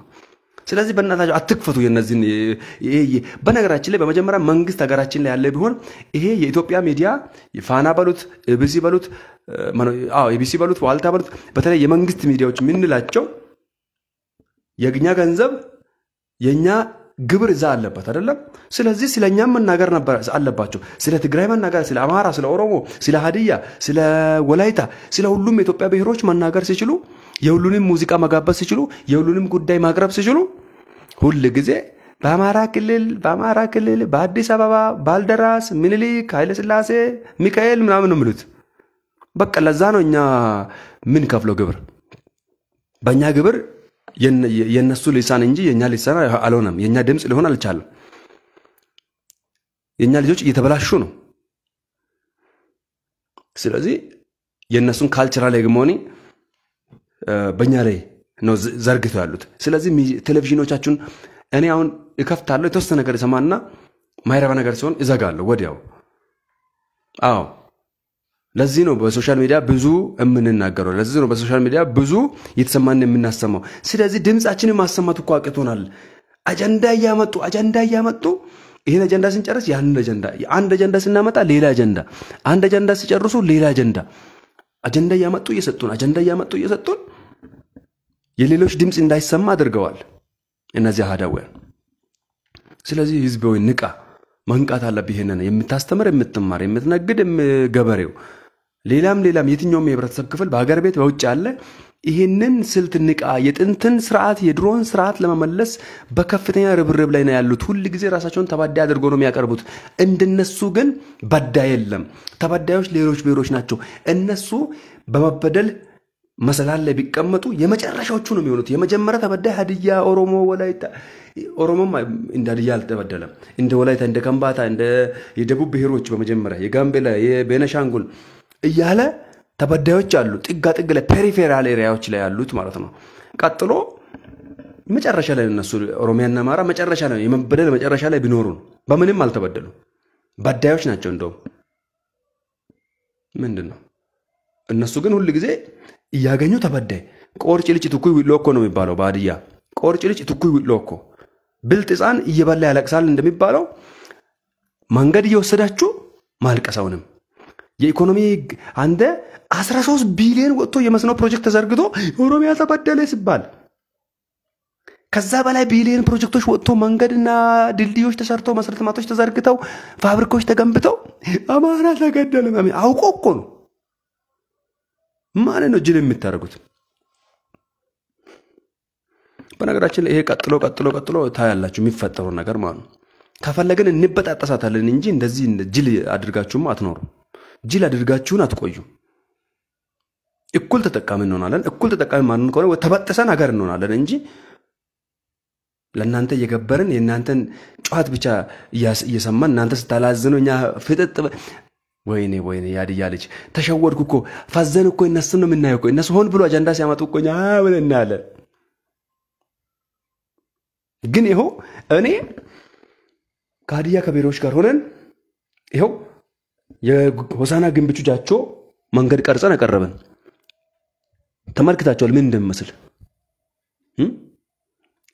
ስለዚህ በእናታቸው አትክፈቱ የነዚህን። በነገራችን ላይ በመጀመሪያ መንግስት ሀገራችን ላይ ያለ ቢሆን ይሄ የኢትዮጵያ ሚዲያ ፋና በሉት ኢቢሲ በሉት ኢቢሲ በሉት ዋልታ በሉት በተለይ የመንግስት ሚዲያዎች የምንላቸው የእኛ ገንዘብ የእኛ ግብር እዛ አለበት አይደለም። ስለዚህ ስለ እኛም መናገር አለባቸው። ስለ ትግራይ መናገር፣ ስለ አማራ፣ ስለ ኦሮሞ፣ ስለ ሀዲያ፣ ስለ ወላይታ፣ ስለ ሁሉም የኢትዮጵያ ብሔሮች መናገር ሲችሉ የሁሉንም ሙዚቃ መጋበዝ ሲችሉ፣ የሁሉንም ጉዳይ ማቅረብ ሲችሉ ሁል ጊዜ በአማራ ክልል በአማራ ክልል በአዲስ አበባ ባልደራስ ምኒልክ ኃይለስላሴ ሚካኤል ምናምን ነው የሚሉት። በቃ ለዛ ነው እኛ ምን ከፍለው ግብር በእኛ ግብር የእነሱ ልሳን እንጂ የእኛ ልሳን አልሆነም። የእኛ ድምፅ ሊሆን አልቻለም። የእኛ ልጆች እየተበላሹ ነው። ስለዚህ የእነሱን ካልቸራል ሄግሞኒ በእኛ ላይ ነው ዘርግተው ያሉት። ስለዚህ ቴሌቪዥኖቻችሁን እኔ አሁን እከፍታለሁ የተወሰነ ነገር እሰማና ማይረባ ነገር ሲሆን እዘጋለሁ ወዲያው። አዎ ለዚህ ነው በሶሻል ሚዲያ ብዙ የምንናገረው። ለዚህ ነው በሶሻል ሚዲያ ብዙ እየተሰማን የምናሰማው። ስለዚህ ድምፃችንን ማሰማት እኮ አቅቶናል። አጀንዳ እያመጡ አጀንዳ እያመጡ ይህን አጀንዳ ስንጨርስ ያንን አጀንዳ፣ አንድ አጀንዳ ስናመጣ ሌላ አጀንዳ፣ አንድ አጀንዳ ሲጨርሱ ሌላ አጀንዳ፣ አጀንዳ እያመጡ እየሰጡን አጀንዳ እያመጡ እየሰጡን የሌሎች ድምፅ እንዳይሰማ አድርገዋል እነዚህ አህዳውያን። ስለዚህ ህዝብ ወይ ንቃ፣ መንቃት አለብ ይህንን የምታስተምር የምትማር፣ የምትነግድ፣ ገበሬው፣ ሌላም ሌላም የትኛውም የህብረተሰብ ክፍል በሀገር ቤት በውጭ አለ ይህንን ስልት ንቃ። የጥንትን ስርዓት የድሮን ስርዓት ለመመለስ በከፍተኛ ርብርብ ላይ ነው ያሉት። ሁል ጊዜ ራሳቸውን ተባዳይ አድርጎ ነው የሚያቀርቡት። እንደነሱ ግን በዳ የለም። ተባዳዮች ሌሎች ብሔሮች ናቸው። እነሱ በመበደል መሰላል ላይ ቢቀመጡ የመጨረሻዎቹ ነው የሚሆኑት። የመጀመሪያ ተበዳይ ሀድያ፣ ኦሮሞ፣ ወላይታ። ኦሮሞም እንደ ሀድያ አልተበደለም። እንደ ወላይታ፣ እንደ ከምባታ፣ እንደ የደቡብ ብሔሮች በመጀመሪያ የጋምቤላ፣ የቤነሻንጉል እያለ ተበዳዮች አሉ። ጥጋ ጥግ ላይ ፔሪፌራል ኤሪያዎች ላይ ያሉት ማለት ነው። ቀጥሎ መጨረሻ ላይ እነሱ ኦሮሚያና አማራ መጨረሻ ላይ የመበደል መጨረሻ ላይ ቢኖሩ ነው። በምንም አልተበደሉ በዳዮች ናቸው። እንደውም ምንድን ነው እነሱ ግን ሁል ጊዜ እያገኙ ተበደ። ቆርጭ ልጭ ትኩይ ዊሎኮ ነው የሚባለው ባድያ ቆርጭ ልጭ ትኩይ ዊሎኮ፣ ብልጥ ህፃን እየበላ ያለቅሳል እንደሚባለው መንገድ እየወሰዳችሁ ማልቀሰውንም የኢኮኖሚ አንደ 13 ቢሊዮን ወጥቶ የመስኖ ፕሮጀክት ተዘርግቶ ኦሮሚያ ተበደለ ሲባል ከዛ በላይ ቢሊዮን ፕሮጀክቶች ወጥቶ መንገድና ድልድዮች ተሰርቶ መሰረተ ልማቶች ተዘርግተው ፋብሪካዎች ተገንብተው አማራ ተገደለ አውቆ እኮ ነው። ማን ነው ጅል የምታደርጉት? በነገራችን ላይ ይሄ ቀጥሎ ቀጥሎ ቀጥሎ ታያላችሁ የሚፈጠሩ ነገር ማለት ነው። ከፈለግን እንበጣጠሳታለን እንጂ እንደዚህ ጅል አድርጋችሁም አትኖሩም። ጅል አድርጋችሁን አትቆዩ። እኩል ተጠቃሚ እንሆናለን። እኩል ተጠቃሚ ማንን ከሆነ ተበጥሰን ሀገር እንሆናለን እንጂ ለእናንተ እየገበርን የእናንተን ጨዋት ብቻ እየሰማን እናንተ ስታላዝኑ እኛ ፍጥጥ ወይኔ ወይኔ ያድያ ልጅ ተሸወድኩ እኮ ፈዘን እኮ እነሱን ነው የምናየው እኮ እነሱ ሆን ብሎ አጀንዳ ሲያመጡ እኮ ብለን እናያለን። ግን ይኸው እኔ ከሀዲያ ከቢሮዎች ጋር ሆነን ይኸው የሆሳና ግንብቹ ጃቾ መንገድ ቀርጸን አቀረብን። ተመልክታቸዋል ምን እንደሚመስል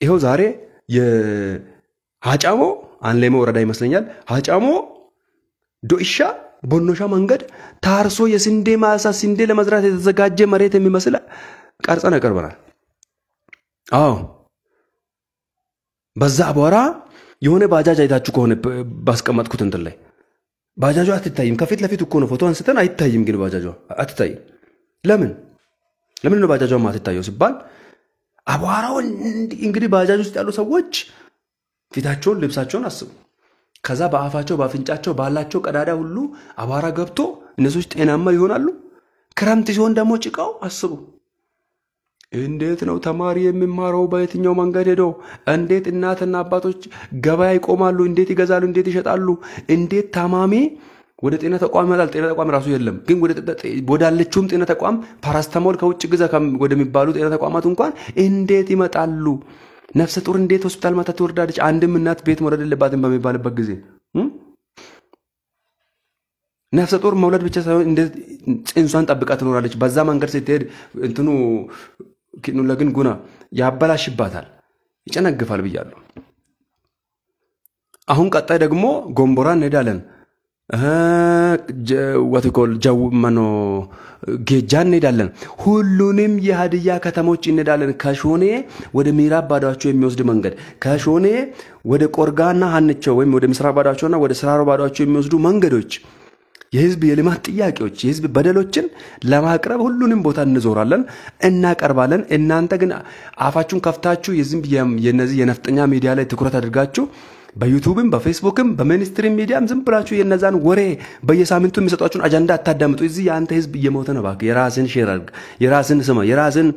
ይኸው ዛሬ የሀጫሞ አንሌሞ ወረዳ ይመስለኛል ሀጫሞ ዶኢሻ ቦኖሻ መንገድ ታርሶ የስንዴ ማሳ ስንዴ ለመዝራት የተዘጋጀ መሬት የሚመስል ቀርጸን ያቀርበናል። አዎ በዛ አቧራ የሆነ ባጃጅ አይታችሁ ከሆነ ባስቀመጥኩት እንትን ላይ ባጃጇ አትታይም። ከፊት ለፊት እኮ ነው ፎቶ አንስተን አይታይም፣ ግን ባጃጇ አትታይም። ለምን ለምን ነው ባጃጇ አትታየው ሲባል አቧራው እንግዲህ ባጃጅ ውስጥ ያሉ ሰዎች ፊታቸውን ልብሳቸውን አስቡ። ከዛ በአፋቸው በአፍንጫቸው ባላቸው ቀዳዳ ሁሉ አቧራ ገብቶ እነሱች ጤናማ ይሆናሉ? ክረምት ሲሆን ደግሞ ጭቃው አስቡ። እንዴት ነው ተማሪ የሚማረው? በየትኛው መንገድ ሄዶ? እንዴት እናትና አባቶች ገበያ ይቆማሉ? እንዴት ይገዛሉ? እንዴት ይሸጣሉ? እንዴት ታማሚ ወደ ጤና ተቋም ይመጣል? ጤና ተቋም ራሱ የለም፣ ግን ወዳለችውም ጤና ተቋም ፓራስተሞል ከውጭ ግዛ ወደሚባሉ ጤና ተቋማት እንኳን እንዴት ይመጣሉ? ነፍሰ ጡር እንዴት ሆስፒታል ማታ ትወርዳለች? አንድም እናት ቤት መውረድ የለባትም በሚባልበት ጊዜ ነፍሰ ጡር መውለድ ብቻ ሳይሆን ጽንሷን ጠብቃ ትኖራለች። በዛ መንገድ ስትሄድ እንትኑ ለግን ጉና ያበላሽባታል፣ ይጨነግፋል ብያለሁ። አሁን ቀጣይ ደግሞ ጎንቦራ እንሄዳለን። ወትኮል ጀው መኖ ጌጃ እንሄዳለን። ሁሉንም የሀድያ ከተሞች እንሄዳለን። ከሾኔ ወደ ምዕራብ ባዳቸው የሚወስድ መንገድ፣ ከሾኔ ወደ ቆርጋና ሀንቸው ወይም ወደ ምስራቅ ባዳቸውና ወደ ስራሮ ባዳቸው የሚወስዱ መንገዶች፣ የህዝብ የልማት ጥያቄዎች፣ የህዝብ በደሎችን ለማቅረብ ሁሉንም ቦታ እንዞራለን፣ እናቀርባለን። እናንተ ግን አፋችሁን ከፍታችሁ የነዚህ የነፍጠኛ ሚዲያ ላይ ትኩረት አድርጋችሁ በዩቱብም በፌስቡክም በሚኒስትሪም ሚዲያም ዝም ብላችሁ የነዛን ወሬ በየሳምንቱ የሚሰጧችሁን አጀንዳ አታዳምጡ። እዚህ የአንተ ህዝብ እየሞተ ነው። እባክህ የራስን ሼር አድርግ፣ የራስን ስማ፣ የራስን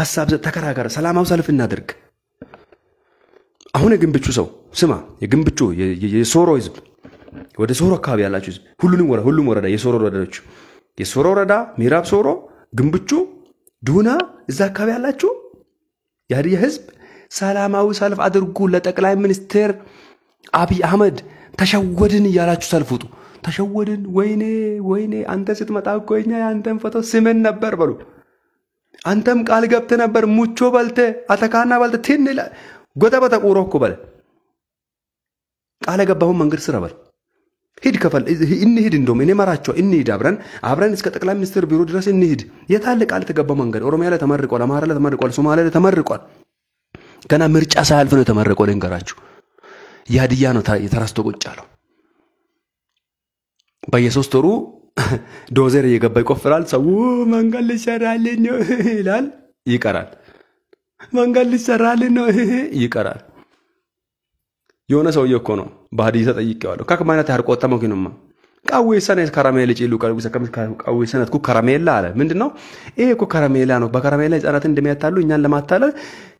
ሀሳብ ተከራከር፣ ሰላማዊ ሰልፍ እናድርግ። አሁን የግንብቹ ሰው ስማ፣ የግንብቹ የሶሮ ህዝብ፣ ወደ ሶሮ አካባቢ ያላችሁ ህዝብ ሁሉንም ወረ ሁሉም ወረዳ የሶሮ ወረዳዎች የሶሮ ወረዳ ምዕራብ ሶሮ፣ ግንብቹ፣ ዱና እዛ አካባቢ ያላችሁ የሀዲያ ህዝብ ሰላማዊ ሰልፍ አድርጉ ለጠቅላይ ሚኒስትር አብይ አህመድ ተሸወድን እያላችሁ ሰልፍ ውጡ። ተሸወድን፣ ወይኔ ወይኔ፣ አንተ ስትመጣ እኮ እኛ የአንተን ፎቶ ስምን ነበር በሉ። አንተም ቃል ገብተ ነበር ሙቾ በልተ አተካና በልተ ትን ጎጠበ ተቁሮ እኮ በለ ቃለ ገባሁን መንገድ ስራ በል ሂድ ከፈል እንሂድ። እንደውም እኔ መራቸው እንሂድ፣ አብረን አብረን እስከ ጠቅላይ ሚኒስትር ቢሮ ድረስ እንሂድ። የታለ ቃል የተገባ መንገድ? ኦሮሚያ ላይ ተመርቋል፣ አማራ ላይ ተመርቋል፣ ሶማሊያ ላይ ተመርቋል። ገና ምርጫ ሳያልፍ ነው የተመረቀው። ልንገራችሁ የሀድያ ነው የተረስቶ ቁጭ አለው። በየሶስት ወሩ ዶዘር እየገባ ይቆፍራል። ሰው መንገድ ልሰራልን ነው ይላል፣ ይቀራል። መንገድ ልሰራልን ነው ይቀራል። የሆነ ሰውዬ እኮ ነው በሀዲያ ተጠይቄዋለሁ። ካክ ማይነት ያርቆ ቃዌ ቀዌሰን ከረሜል ጭሉ ሰነት እኮ ካራሜላ አለ። ምንድን ነው ይሄ? እኮ ካራሜላ ነው። በካራሜላ ህጻናትን እንደሚያታሉ እኛን ለማታለል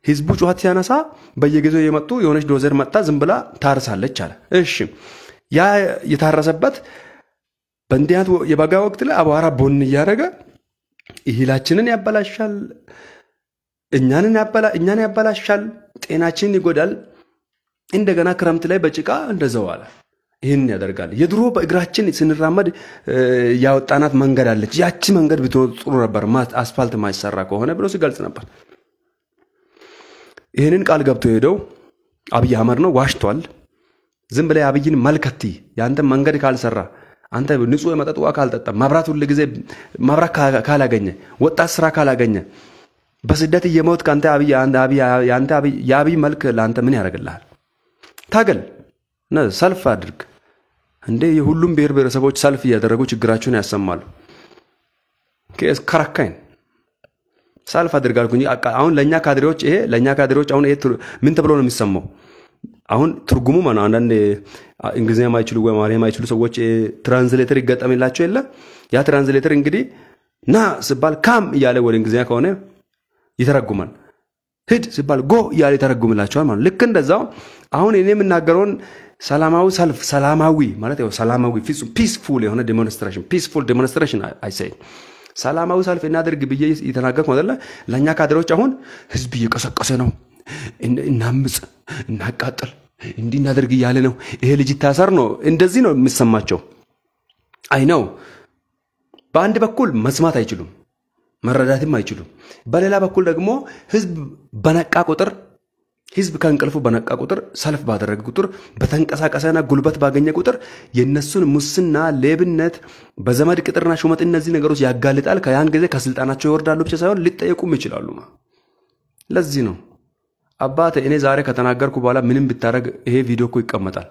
ህዝቡ ጩኸት ሲያነሳ በየጊዜው የመጡ የሆነች ዶዘር መጣ ዝም ብላ ታርሳለች አለ። እሺ ያ የታረሰበት በእንዲህ አይነት የበጋ ወቅት ላይ አቧራ ቦን እያደረገ እህላችንን ያበላሻል፣ እኛንን ያበላ እኛን ያበላሻል፣ ጤናችንን ይጎዳል። እንደገና ክረምት ላይ በጭቃ አለ። ይህን ያደርጋል። የድሮ በእግራችን ስንራመድ ያወጣናት መንገድ አለች። ያቺ መንገድ ብትሆን ጥሩ ነበር፣ አስፋልት ማይሰራ ከሆነ ብሎ ሲገልጽ ነበር። ይህንን ቃል ገብቶ ሄደው አብይ አህመድ ነው ዋሽቷል። ዝም ብለ አብይን መልከቲ የአንተ መንገድ ካልሰራ አንተ ንጹህ የመጠጥ ውሃ ካልጠጣ፣ መብራት ሁል ጊዜ መብራት ካላገኘ፣ ወጣት ስራ ካላገኘ፣ በስደት እየሞት ከአንተ የአብይ መልክ ለአንተ ምን ያደርግልሃል? ታገል፣ ሰልፍ አድርግ፣ እንዴ የሁሉም ብሔር ብሔረሰቦች ሰልፍ እያደረጉ ችግራችሁን ያሰማሉ። ከራካይን ሰልፍ አድርጋልኩ እንጂ አሁን ለእኛ ካድሬዎች ይሄ ለእኛ ካድሬዎች አሁን ምን ተብሎ ነው የሚሰማው? አሁን ትርጉሙ ነው አንዳንድ እንግሊዝኛ ማይችሉ ወይ አማርኛ ማይችሉ ሰዎች ትራንስሌተር ይገጠምላቸው የለ ያ ትራንስሌተር እንግዲህ ና ስባል ካም እያለ ወደ እንግሊዝኛ ከሆነ ይተረጉማል። ሂድ ሲባል ጎ እያለ ይተረጉምላቸዋል ማለት ልክ እንደዛው አሁን እኔ የምናገረውን ሰላማዊ ሰልፍ ሰላማዊ ማለት ያው ሰላማዊ ፍጹም ፒስፉል የሆነ ዴሞንስትሬሽን ፒስፉል ዴሞንስትሬሽን አይ አይሰይ ሰላማዊ ሰልፍ እናደርግ ብዬ የተናገርኩ አይደለ? ለእኛ ካድሬዎች አሁን ህዝብ እየቀሰቀሰ ነው፣ እናምፅ፣ እናቃጥል፣ እንዲህ እናደርግ እያለ ነው፣ ይሄ ልጅ ይታሰር ነው፣ እንደዚህ ነው የምሰማቸው አይ ነው በአንድ በኩል መስማት አይችሉም፣ መረዳትም አይችሉም። በሌላ በኩል ደግሞ ህዝብ በነቃ ቁጥር ህዝብ ከእንቅልፉ በነቃ ቁጥር፣ ሰልፍ ባደረገ ቁጥር፣ በተንቀሳቀሰና ጉልበት ባገኘ ቁጥር የእነሱን ሙስና፣ ሌብነት፣ በዘመድ ቅጥርና ሹመት እነዚህ ነገሮች ያጋልጣል። ከያን ጊዜ ከስልጣናቸው ይወርዳሉ ብቻ ሳይሆን ሊጠየቁም ይችላሉ። ለዚህ ነው አባቴ እኔ ዛሬ ከተናገርኩ በኋላ ምንም ብታደረግ ይሄ ቪዲዮ እኮ ይቀመጣል።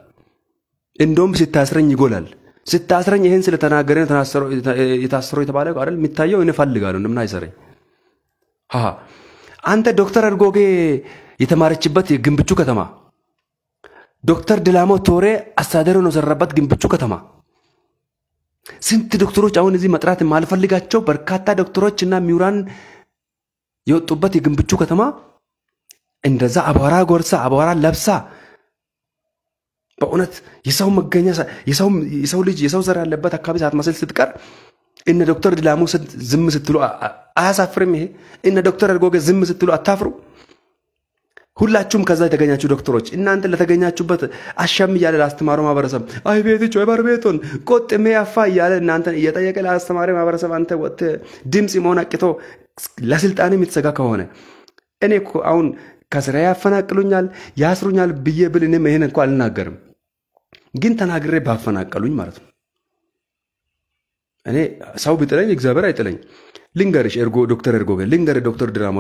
እንደውም ስታስረኝ ይጎላል። ስታስረኝ ይህን ስለተናገረ የታስረው የተባለ አይደል የሚታየው እኔ ፈልጋለሁ እንደምን አይሰረኝ አንተ ዶክተር አድርጎጌ የተማረችበት የግንብቹ ከተማ ዶክተር ድላሞ ቶሬ አስተዳደር ነው የሰራበት ግንብቹ ከተማ ስንት ዶክተሮች አሁን እዚህ መጥራት የማልፈልጋቸው በርካታ ዶክተሮች እና ሚውራን የወጡበት የግንብቹ ከተማ እንደዛ አቧራ ጎርሳ አቧራ ለብሳ በእውነት የሰው መገኛ የሰው ልጅ የሰው ዘር ያለበት አካባቢ ሳትመስል ስትቀር እነ ዶክተር ድላሞ ዝም ስትሉ አያሳፍርም? ይሄ እነ ዶክተር እርጎገ ዝም ስትሉ አታፍሩ? ሁላችሁም ከዛ የተገኛችሁ ዶክተሮች እናንተ ለተገኛችሁበት አሻም እያለ ለአስተማሪ ማህበረሰብ አይ ቤት ጮይ ባር ቆጥ ሜያፋ እያለ እናንተ እየጠየቀ ለአስተማሪ ማህበረሰብ አንተ ወጥ ድምፅ መሆን አቅቶ ለስልጣን የምትሰጋ ከሆነ እኔ አሁን ከስራ ያፈናቅሉኛል ያስሩኛል ብዬ ብል እኔም ይህን እንኳ አልናገርም፣ ግን ተናግሬ ባፈናቀሉኝ ማለት ነው። እኔ ሰው ቢጥለኝ እግዚአብሔር አይጥለኝ። ልንገርሽ እርጎ ዶክተር እርጎገ ልንገር ዶክተር ድራሞ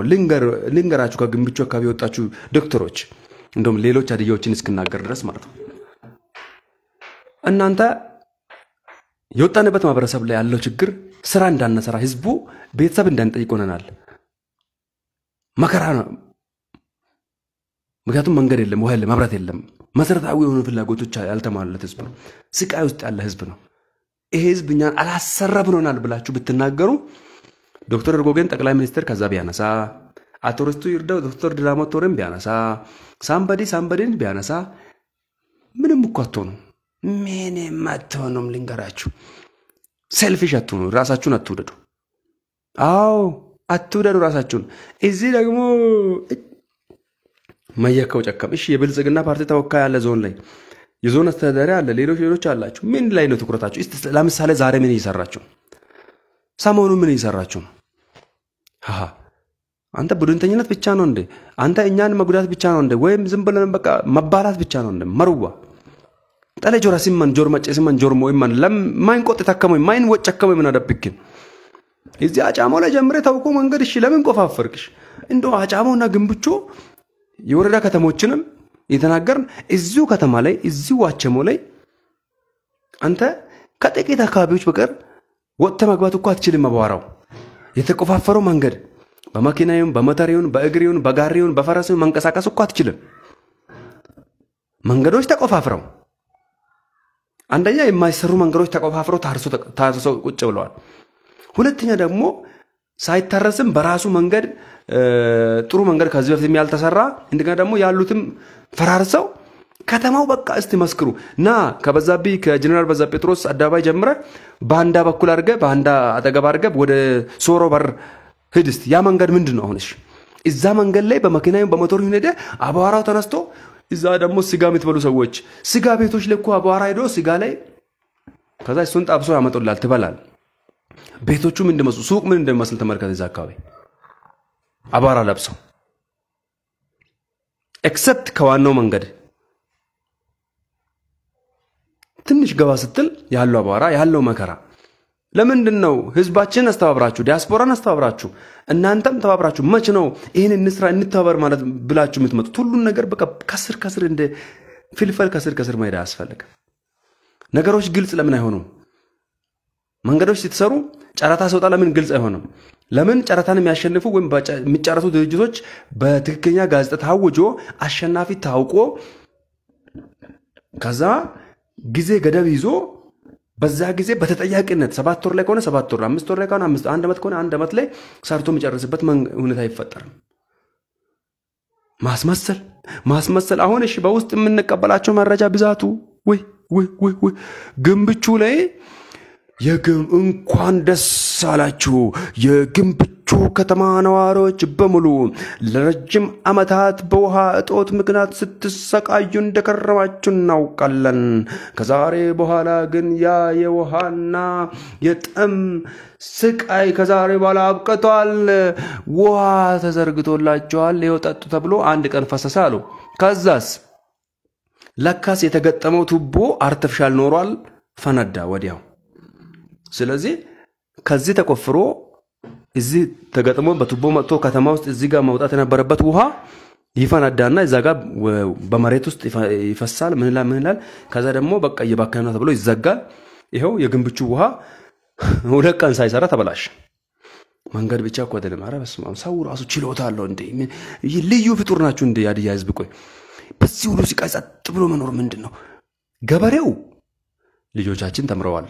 ልንገራችሁ ከግንብቹ አካባቢ የወጣችሁ ዶክተሮች እንደውም ሌሎች አድያዎችን እስክናገር ድረስ ማለት ነው እናንተ የወጣንበት ማህበረሰብ ላይ ያለው ችግር ስራ እንዳነሰራ ህዝቡ ቤተሰብ እንዳንጠይቅ ሆነናል መከራ ነው ምክንያቱም መንገድ የለም ውሃ የለም መብራት የለም መሰረታዊ የሆኑ ፍላጎቶች ያልተሟሉለት ህዝብ ነው ስቃይ ውስጥ ያለ ህዝብ ነው ይሄ ህዝብ እኛን አላሰራ ብሎናል ብላችሁ ብትናገሩ ዶክተር እርጎጌን ጠቅላይ ሚኒስትር ከዛ ቢያነሳ አቶ ርስቱ ይርዳው ዶክተር ድራሞ ቶሬን ቢያነሳ ሳምበዲ ሳምበዲን ቢያነሳ ምንም እኮ አትሆኑ። ምንም አትሆኑም። ልንገራችሁ፣ ሰልፊሽ አትሆኑ። ራሳችሁን አትውደዱ። አዎ አትውደዱ ራሳችሁን። እዚህ ደግሞ መየከው ጨከም። እሺ የብልጽግና ፓርቲ ተወካይ አለ ዞን ላይ የዞን አስተዳዳሪ አለ፣ ሌሎች ሌሎች አላችሁ። ምን ላይ ነው ትኩረታችሁ? ለምሳሌ ዛሬ ምን እየሰራችሁ ሰሞኑ ምን እየሰራችሁ ነው? አንተ ቡድንተኝነት ብቻ ነው እንዴ? አንተ እኛን መጉዳት ብቻ ነው እንዴ? ወይም ዝም ብለን በቃ መባላት ብቻ ነው እንዴ? መርዋ ጠለ ጆራ ሲመን ጆር መጨ ሲመን ጆር ሞይመን ለም ማይን ቆጥ ተከመይ ማይን ወጭ ተከመይ ምን አደብክን እዚህ አጫሞ ላይ ጀምሬ ተውኩ መንገድ እሺ፣ ለምን ቆፋፈርክሽ? እንደው አጫሞና ግንብቾ የወረዳ ከተሞችንም የተናገርን እዚሁ ከተማ ላይ እዚሁ ዋቸሞ ላይ አንተ ከጥቂት አካባቢዎች በቀር ወጥተ መግባት እኮ አትችልም። አቧራው የተቆፋፈረው መንገድ በመኪናውን በሞተሪውን በእግሪውን በጋሪውን በፈረሱን መንቀሳቀስ እኮ አትችልም። መንገዶች ተቆፋፍረው አንደኛ የማይሰሩ መንገዶች ተቆፋፍረው ታርሶ ቁጭ ብለዋል። ሁለተኛ ደግሞ ሳይታረስም በራሱ መንገድ ጥሩ መንገድ ከዚህ በፊት ያልተሰራ እንደገና ደግሞ ያሉትም ፈራርሰው ከተማው በቃ እስቲ መስክሩ እና ከበዛቢ ከጀኔራል በዛ ጴጥሮስ አደባባይ ጀምረ በአንዳ በኩል አድርገ በአንዳ አጠገብ አድርገ ወደ ሶሮ በር ሂድ እስቲ። ያ መንገድ ምንድን ነው አሁንሽ? እዛ መንገድ ላይ በመኪና በሞተር ሄደ አቧራው ተነስቶ እዛ ደግሞ ስጋ የምትበሉ ሰዎች ስጋ ቤቶች ልኮ አቧራ ሄዶ ስጋ ላይ ከዛ እሱን ጣብሶ ያመጡላል፣ ትበላል። ቤቶቹ ምን እንደመስሉ ሱቅ ምን እንደሚመስል ተመልከት። እዛ አካባቢ አቧራ ለብሰው ኤክሰፕት ከዋናው መንገድ ትንሽ ገባ ስትል ያለው አቧራ ያለው መከራ ለምንድን ነው ህዝባችን አስተባብራችሁ ዲያስፖራን አስተባብራችሁ እናንተም ተባብራችሁ መች ነው ይህን እንስራ እንተባበር ማለት ብላችሁ የምትመጡት? ሁሉን ነገር በቃ ከስር ከስር እንደ ፍልፈል ከስር ከስር መሄድ አያስፈልግም። ነገሮች ግልጽ ለምን አይሆኑም? መንገዶች ሲተሰሩ ጨረታ ሰውጣ ለምን ግልጽ አይሆንም? ለምን ጨረታን የሚያሸንፉ ወይም የሚጨረሱ ድርጅቶች በትክክለኛ ጋዜጣ ታውጆ አሸናፊ ታውቆ ከዛ ጊዜ ገደብ ይዞ በዛ ጊዜ በተጠያቂነት ሰባት ወር ላይ ከሆነ ሰባት ወር፣ አምስት ወር ላይ ከሆነ አምስት፣ አንድ ዓመት ከሆነ አንድ ዓመት ላይ ሰርቶ የሚጨርስበት ሁኔታ አይፈጠርም። ማስመሰል ማስመሰል አሁን እሺ፣ በውስጥ የምንቀበላቸው መረጃ ብዛቱ ወይ ወይ ወይ ወይ ግንብቹ ላይ የግም እንኳን ደስ አላችሁ የግንብ የምቹ ከተማ ነዋሪዎች በሙሉ ለረጅም ዓመታት በውሃ እጦት ምክንያት ስትሰቃዩ እንደከረማችሁ እናውቃለን። ከዛሬ በኋላ ግን ያ የውሃና የጥም ስቃይ ከዛሬ በኋላ አብቅቷል። ውሃ ተዘርግቶላቸዋል። ይኸው ጠጡ ተብሎ አንድ ቀን ፈሰሰ አሉ። ከዛስ ለካስ የተገጠመው ቱቦ አርተፍሻል ኖሯል፣ ፈነዳ ወዲያው። ስለዚህ ከዚህ ተቆፍሮ እዚህ ተገጥሞ በቱቦ መጥቶ ከተማ ውስጥ እዚህ ጋር መውጣት የነበረበት ውሃ ይፈነዳና እዛ ጋር በመሬት ውስጥ ይፈሳል። ምን ይላል ምን ይላል። ከዛ ደግሞ በቃ እየባከነ ተብሎ ይዘጋል። ይኸው የግንብቹ ውሃ ሁለት ቀን ሳይሰራ ተበላሽ። መንገድ ብቻ እኮ አይደለም። ኧረ በስመ አብ ሰው ራሱ ችሎታ አለው እንዴ! ልዩ ፍጡር ናችሁ እንዴ ያድያ ህዝብ። ቆይ በዚህ ሁሉ ሲቃይ ጸጥ ብሎ መኖር ምንድን ነው? ገበሬው ልጆቻችን ተምረዋል።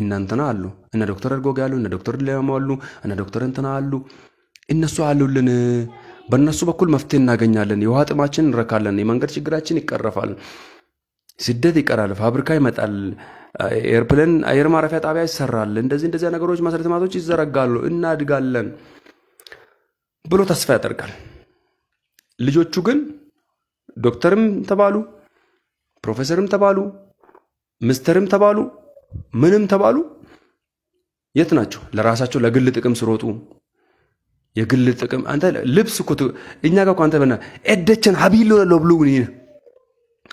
እናንተና አሉ እነ ዶክተር እርጎጌ አሉ እነ ዶክተር ሌላሞ አሉ እነ ዶክተር እንትና አሉ እነሱ አሉልን በእነሱ በኩል መፍትሄ እናገኛለን የውሃ ጥማችን እንረካለን የመንገድ ችግራችን ይቀረፋል ስደት ይቀራል ፋብሪካ ይመጣል ኤርፕሌን አየር ማረፊያ ጣቢያ ይሰራል እንደዚህ እንደዚህ ነገሮች መሰረተ ልማቶች ይዘረጋሉ እናድጋለን ብሎ ተስፋ ያደርጋል ልጆቹ ግን ዶክተርም ተባሉ ፕሮፌሰርም ተባሉ ምስተርም ተባሉ ምንም ተባሉ የት ናቸው? ለራሳቸው ለግል ጥቅም ስሮጡ የግል ጥቅም አንተ ልብስ እኮ እኛ ጋር አንተ በና ኤደቸን ሀቢሎ ለብሉ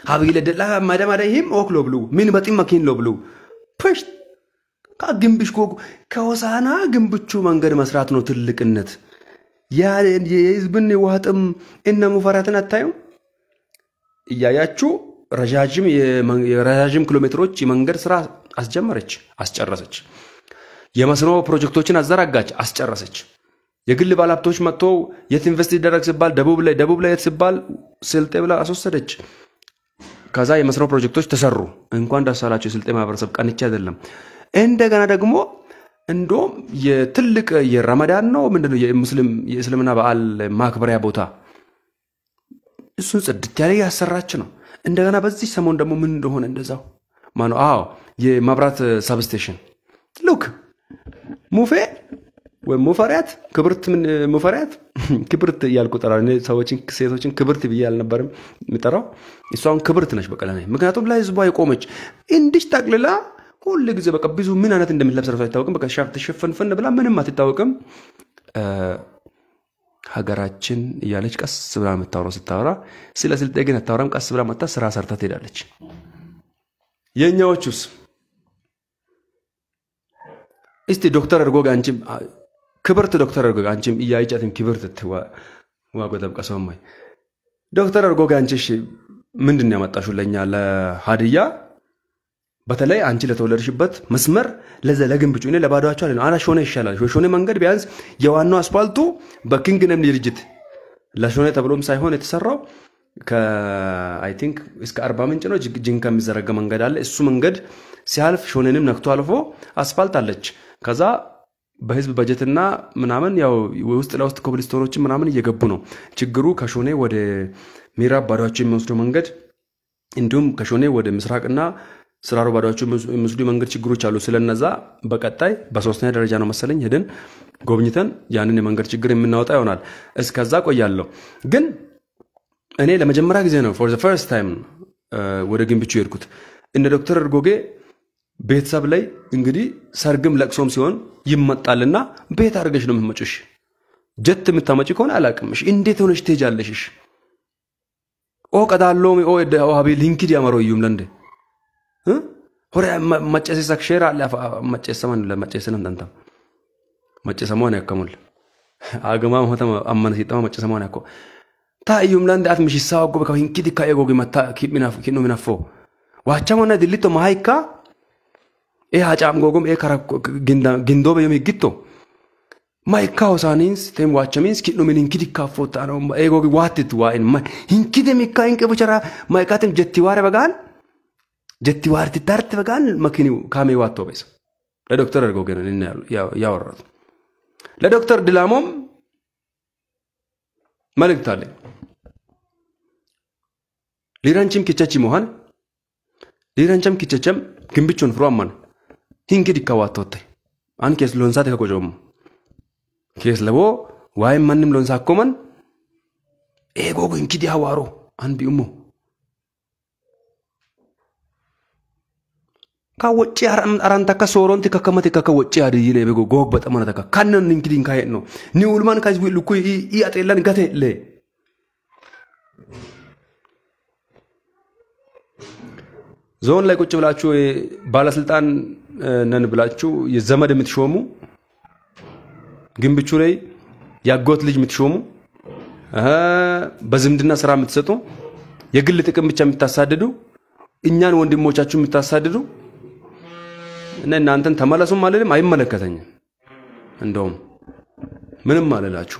ሀቢለ ደላ ማደማዳ ይሄም ኦክ ለብሉ ምን በጢም መኪን ለብሉ ፕሽት ግንብሽ ኮ ከወሳና ግንብቹ መንገድ መስራት ነው ትልቅነት። የህዝብን የዋጥም እነ ሙፈራትን አታዩም? እያያችሁ ረዣዥም ኪሎ ሜትሮች የመንገድ ስራ አስጀመረች፣ አስጨረሰች። የመስኖ ፕሮጀክቶችን አዘራጋች፣ አስጨረሰች። የግል ባለሀብቶች መጥቶ የት ኢንቨስት ይደረግ ሲባል ደቡብ ላይ ደቡብ ላይ የት ሲባል ስልጤ ብላ አስወሰደች። ከዛ የመስኖ ፕሮጀክቶች ተሰሩ። እንኳን ደስ አላቸው የስልጤ ማህበረሰብ ቀንቼ አይደለም። እንደገና ደግሞ እንዲሁም የትልቅ የረመዳን ነው ምንድነው የሙስሊም የእስልምና በዓል ማክበሪያ ቦታ እሱን ጽድት ያለ ያሰራች ነው። እንደገና በዚህ ሰሞን ደግሞ ምን እንደሆነ እንደዛው ማነው? አዎ የመብራት ሰብስቴሽን ሉክ ሙፌ ወይም ሙፈሪያት ክብርት ሙፈሪያት ክብርት እያልኩ ጠራሁ። ሰዎችን ሴቶችን ክብርት ብዬ አልነበርም የምጠራው። እሷን ክብርት ነች በቀለ ለእኔ። ምክንያቱም ለህዝቧ የቆመች እንድሽ ጠቅልላ ሁሉ ጊዜ በቃ ብዙ ምን አይነት እንደምትለብስ ራሱ አይታወቅም። በቃ ሻርት ሽፍንፍን ብላ ምንም አትታወቅም። ሀገራችን እያለች ቀስ ብላ የምታወራው ስታወራ፣ ስለ ስልጤ ግን አታወራም። ቀስ ብላ መታ ስራ ሰርታ ትሄዳለች። የእኛዎቹስ? እስቲ ዶክተር እርጎግ አንቺም ክብርት ዶክተር እርጎግ አንቺም እያይጨትም ክብርት ዋጎ ጠብቀሰማይ ዶክተር እርጎግ አንቺ እሺ ምንድን ያመጣሹ ለኛ ለሀድያ በተለይ አንቺ ለተወለድሽበት መስመር ለዘ ለግንብጩ እኔ ለባዶቸው አለ አላ ሾነ ይሻላል። ሾነ መንገድ ቢያንስ የዋናው አስፋልቱ በኪንግ ነም ድርጅት ለሾነ ተብሎም ሳይሆን የተሰራው አይ ቲንክ እስከ አርባ ምንጭ ነው ጅንካ የሚዘረጋ መንገድ አለ። እሱ መንገድ ሲያልፍ ሾኔንም ነክቶ አልፎ አስፋልት አለች። ከዛ በህዝብ በጀትና ምናምን ያው ውስጥ ለውስጥ ኮብልስቶሮችን ምናምን እየገቡ ነው። ችግሩ ከሾኔ ወደ ምዕራብ ባዶቸው የሚወስደው መንገድ እንዲሁም ከሾኔ ወደ ምስራቅና ስራሮ ባዶቸው የሚወስዱ መንገድ ችግሮች አሉ። ስለነዛ በቀጣይ በሶስተኛ ደረጃ ነው መሰለኝ ሄደን ጎብኝተን ያንን የመንገድ ችግር የምናወጣ ይሆናል። እስከዛ ቆያለሁ ግን እኔ ለመጀመሪያ ጊዜ ነው ፎር ፈርስት ታይም ወደ ግንብቹ የሄድኩት። እነ ዶክተር እርጎጌ ቤተሰብ ላይ እንግዲህ ሰርግም ለቅሶም ሲሆን ይመጣልና ቤት አድርገሽ ነው የምትመጪሽ። ጀት የምታመጭ ከሆነ አላቅምሽ። እንዴት ሆነች ትሄጃለሽሽ? ኦ ቀዳሎም ኦ ሀቤ ሊንክድ ያመረው እዩም ለንደ ሆረ መጨሰሳ ሼር አለ መጨሰማን ለመጨሰንም ደንታ መጨሰማን ያከሙል አገማ ሆተ አመነ ሲጠማ መጨሰማን ያከ ta iyumlan da atmishi sawa gobe ka hinkidi ka ego gima ta kibminaf kinno minafo wacha mona dilito mahaika e hacam gogom e kara ginda gindobe yomi gitto mahaika hosanins tem wacha mins kinno min hinkidi ka fota no ego gi watitu wa en ma hinkidi mikka hinke bagaan? mahaika tem jettiware bagan jettiwarti tarte bagan መልእክት አለኝ። ሊራንቺም ኪቸች መሆን ሊራንቸም ኪቸቸም ግንብቾን ፍሮ አማን ሂንኪ ዲካዋቶተ አን ኬስ ሎንሳ ተከቆጮሙ ኬስ ለቦ ዋይም ማንም ሎንሳ ኮመን ኤጎ ግንኪ ዲያዋሮ አንቢኡሞ ከወጪ አራን ተከ ሶሮንቲ ከከመት ከከ ወጪ አድይ ለበ ጎግ በጠመነ ተከ ከነን እንግዲን ካሄ ነው ኒ ኡልማን ካጅ ቢል ኩይ ይያጤለን ገቴ ለ ዞን ላይ ቁጭ ብላችሁ ባለስልጣን ነን ብላችሁ የዘመድ የምትሾሙ ግንብቹ ላይ ያጎት ልጅ የምትሾሙ በዝምድና ስራ የምትሰጡ የግል ጥቅም ብቻ የምታሳድዱ እኛን ወንድሞቻችሁ የምታሳድዱ እና እናንተን ተመለሱም አልልም፣ አይመለከተኝም። እንደውም ምንም አልላችሁ።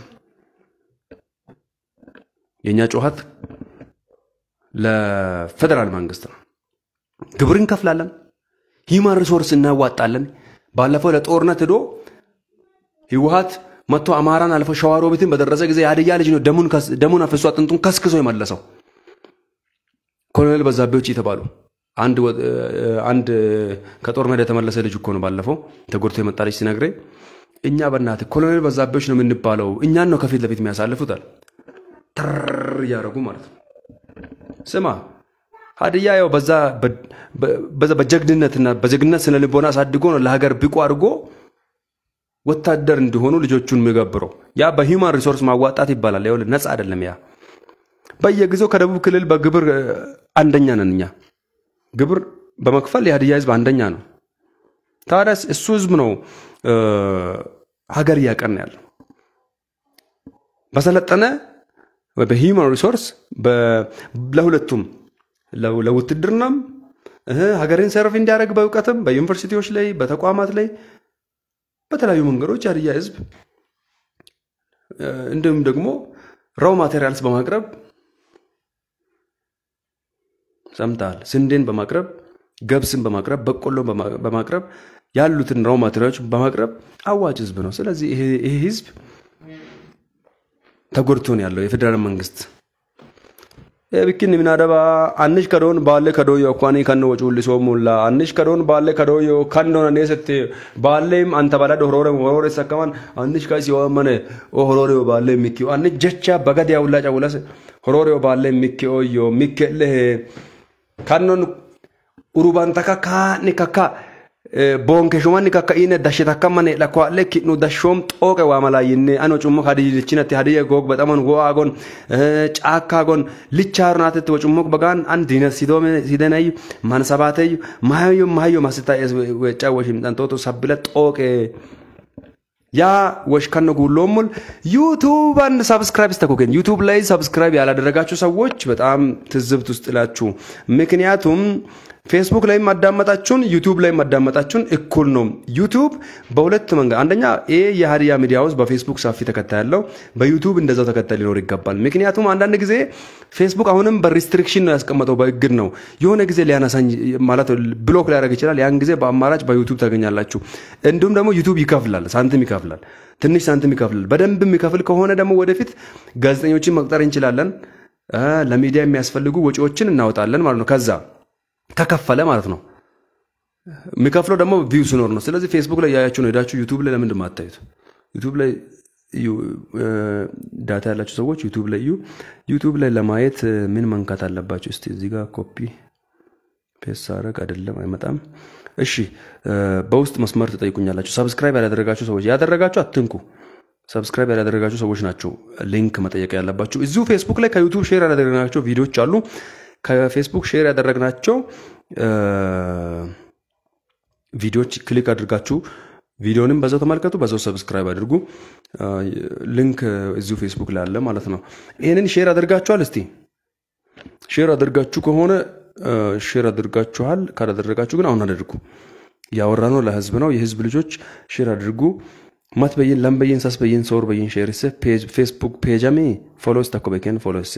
የእኛ ጩኸት ለፌደራል መንግስት ነው። ግብር እንከፍላለን፣ ሂማን ሪሶርስ እናዋጣለን። ባለፈው ለጦርነት ሄዶ ህወሀት መጥቶ አማራን አልፎ ሸዋሮቢትን በደረሰ ጊዜ የአድያ ልጅ ነው ደሙን አፍሶ አጥንቱን ከስክሶ የመለሰው ኮሎኔል በዛቤዎች የተባሉ አንድ ከጦር ሜዳ የተመለሰ ልጅ እኮ ነው ባለፈው ተጎድቶ የመጣ ልጅ ሲነግረኝ እኛ በእናት ኮሎኔል በዛቤዎች ነው የምንባለው፣ እኛን ነው ከፊት ለፊት የሚያሳልፉታል ትር እያደረጉ ማለት ነው። ስማ ሀዲያ ያው በዛ በጀግንነትና በጀግንነት ስነ ልቦና አሳድጎ ነው ለሀገር ብቁ አድርጎ ወታደር እንዲሆኑ ልጆቹን የሚገብረው። ያ በሂውማን ሪሶርስ ማዋጣት ይባላል። ነጻ አይደለም። ያ በየጊዜው ከደቡብ ክልል በግብር አንደኛ ነን እኛ። ግብር በመክፈል የሀዲያ ህዝብ አንደኛ ነው። ታዲያ እሱ ህዝብ ነው ሀገር እያቀና ያለው በሰለጠነ በሂውማን ሪሶርስ ለሁለቱም ለውትድርናም ሀገርን ሰርፍ እንዲያደርግ በእውቀትም በዩኒቨርሲቲዎች ላይ በተቋማት ላይ በተለያዩ መንገዶች የሀዲያ ህዝብ እንዲሁም ደግሞ ራው ማቴሪያልስ በማቅረብ ሰምተሃል። ስንዴን በማቅረብ ገብስን በማቅረብ በቆሎን በማቅረብ ያሉትን ራው ማቴሪያሎችን በማቅረብ አዋጭ ህዝብ ነው። ስለዚህ ይሄ ህዝብ ተጎድቶን ያለው የፌዴራል መንግስት ብኪን ምናደባ አንሽ ከዶን ባለ ከዶዮ እኳኒ ከነ ወጪ ልሶ ሙላ አንሽ ከዶን ባለ ከዶዮ ከንዶን ነሰት ባለም አንተ ባላደ ሆሮረ ሆሮረ ሰከማን አንሽ ከሲ ወመነ ሆሮረ ባለ ሚኪ አንሽ ጀቻ በገድ ያውላጫ ውለስ ሆሮረ ባለ ሚኪ ኦዮ ሚከለ Kannoon uruban takka kaa'ni kakka bonkeshumanni kakka ine dashe takka mane lakwa'le ki'nu dashom xooqe waa mala yinne ano cummo kadi lichinati hadiye gog bexamon go'a agon ጫካ gon lichaaro naatete wocummok bagaan an dine man mansabateyu mahayo mahayo masita ጫወሽ ምጣን ቶቶ ሰብለ xooqe ያ ወሽ ከነ ጉሎሙል ዩቱብን ሰብስክራይብ ስተኮገኝ ዩቱብ ላይ ሰብስክራይብ ያላደረጋችሁ ሰዎች በጣም ትዝብት ውስጥ ናችሁ። ምክንያቱም ፌስቡክ ላይ ማዳመጣችሁን ዩቲዩብ ላይ ማዳመጣችሁን እኩል ነው። ዩቲዩብ በሁለት መንገድ፣ አንደኛ ይሄ የሀዲያ ሚዲያ ውስጥ በፌስቡክ ሰፊ ተከታይ ያለው በዩቲዩብ እንደዛው ተከታይ ሊኖር ይገባል። ምክንያቱም አንዳንድ ጊዜ ፌስቡክ አሁንም በሪስትሪክሽን ነው ያስቀመጠው፣ በእግድ ነው። የሆነ ጊዜ ሊያነሳኝ ማለት ብሎክ ሊያደርግ ይችላል። ያን ጊዜ በአማራጭ በዩቲዩብ ታገኛላችሁ። እንዲሁም ደግሞ ዩቲዩብ ይከፍላል፣ ሳንቲም ይከፍላል፣ ትንሽ ሳንቲም ይከፍላል። በደንብ የሚከፍል ከሆነ ደግሞ ወደፊት ጋዜጠኞችን መቅጠር እንችላለን። ለሚዲያ የሚያስፈልጉ ወጪዎችን እናወጣለን ማለት ነው ከዛ ተከፈለ ማለት ነው። የሚከፍለው ደግሞ ቪው ሲኖር ነው። ስለዚህ ፌስቡክ ላይ ያያችሁ ነው ሄዳችሁ ዩቱብ ላይ ለምንድን ማታዩት? ዩቱብ ላይ እዩ። ዳታ ያላችሁ ሰዎች ዩቱብ ላይ እዩ። ዩቱብ ላይ ለማየት ምን መንካት አለባቸው? እስቲ እዚህ ጋር ኮፒ ፔስት አረግ አይደለም አይመጣም። እሺ በውስጥ መስመር ትጠይቁኛላችሁ። ሰብስክራይብ ያላደረጋችሁ ሰዎች ያደረጋችሁ አትንኩ። ሰብስክራይብ ያላደረጋችሁ ሰዎች ናቸው ሊንክ መጠየቅ ያለባችሁ። እዚሁ ፌስቡክ ላይ ከዩቱብ ሼር ያላደረጋቸው ቪዲዮዎች አሉ። ከፌስቡክ ሼር ያደረግናቸው ቪዲዮዎች ክሊክ አድርጋችሁ ቪዲዮንም በዛው ተመልከቱ፣ በዛው ሰብስክራይብ አድርጉ። ሊንክ እዚሁ ፌስቡክ ላይ አለ ማለት ነው። ይህንን ሼር አድርጋችኋል? እስቲ ሼር አድርጋችሁ ከሆነ ሼር አድርጋችኋል። ካላደረጋችሁ ግን አሁን አድርጉ። ያወራ ነው ለህዝብ ነው። የህዝብ ልጆች ሼር አድርጉ። ማት በየን ላም በየን ሳስ በየን ሰወር በየን ፌስቡክ ፔጃሜ ፎሎስ ተኮበኬን ፎሎስ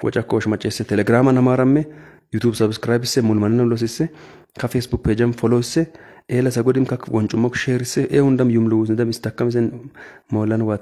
Boca akka oolmaa ceessee telegiraamaan amaaramme yuutuub sabskiraayibisee mulmanna losisee ka facebook peejan foloosee eela isa godin ka sheerisee ee hundam yumluwuus nidam moolan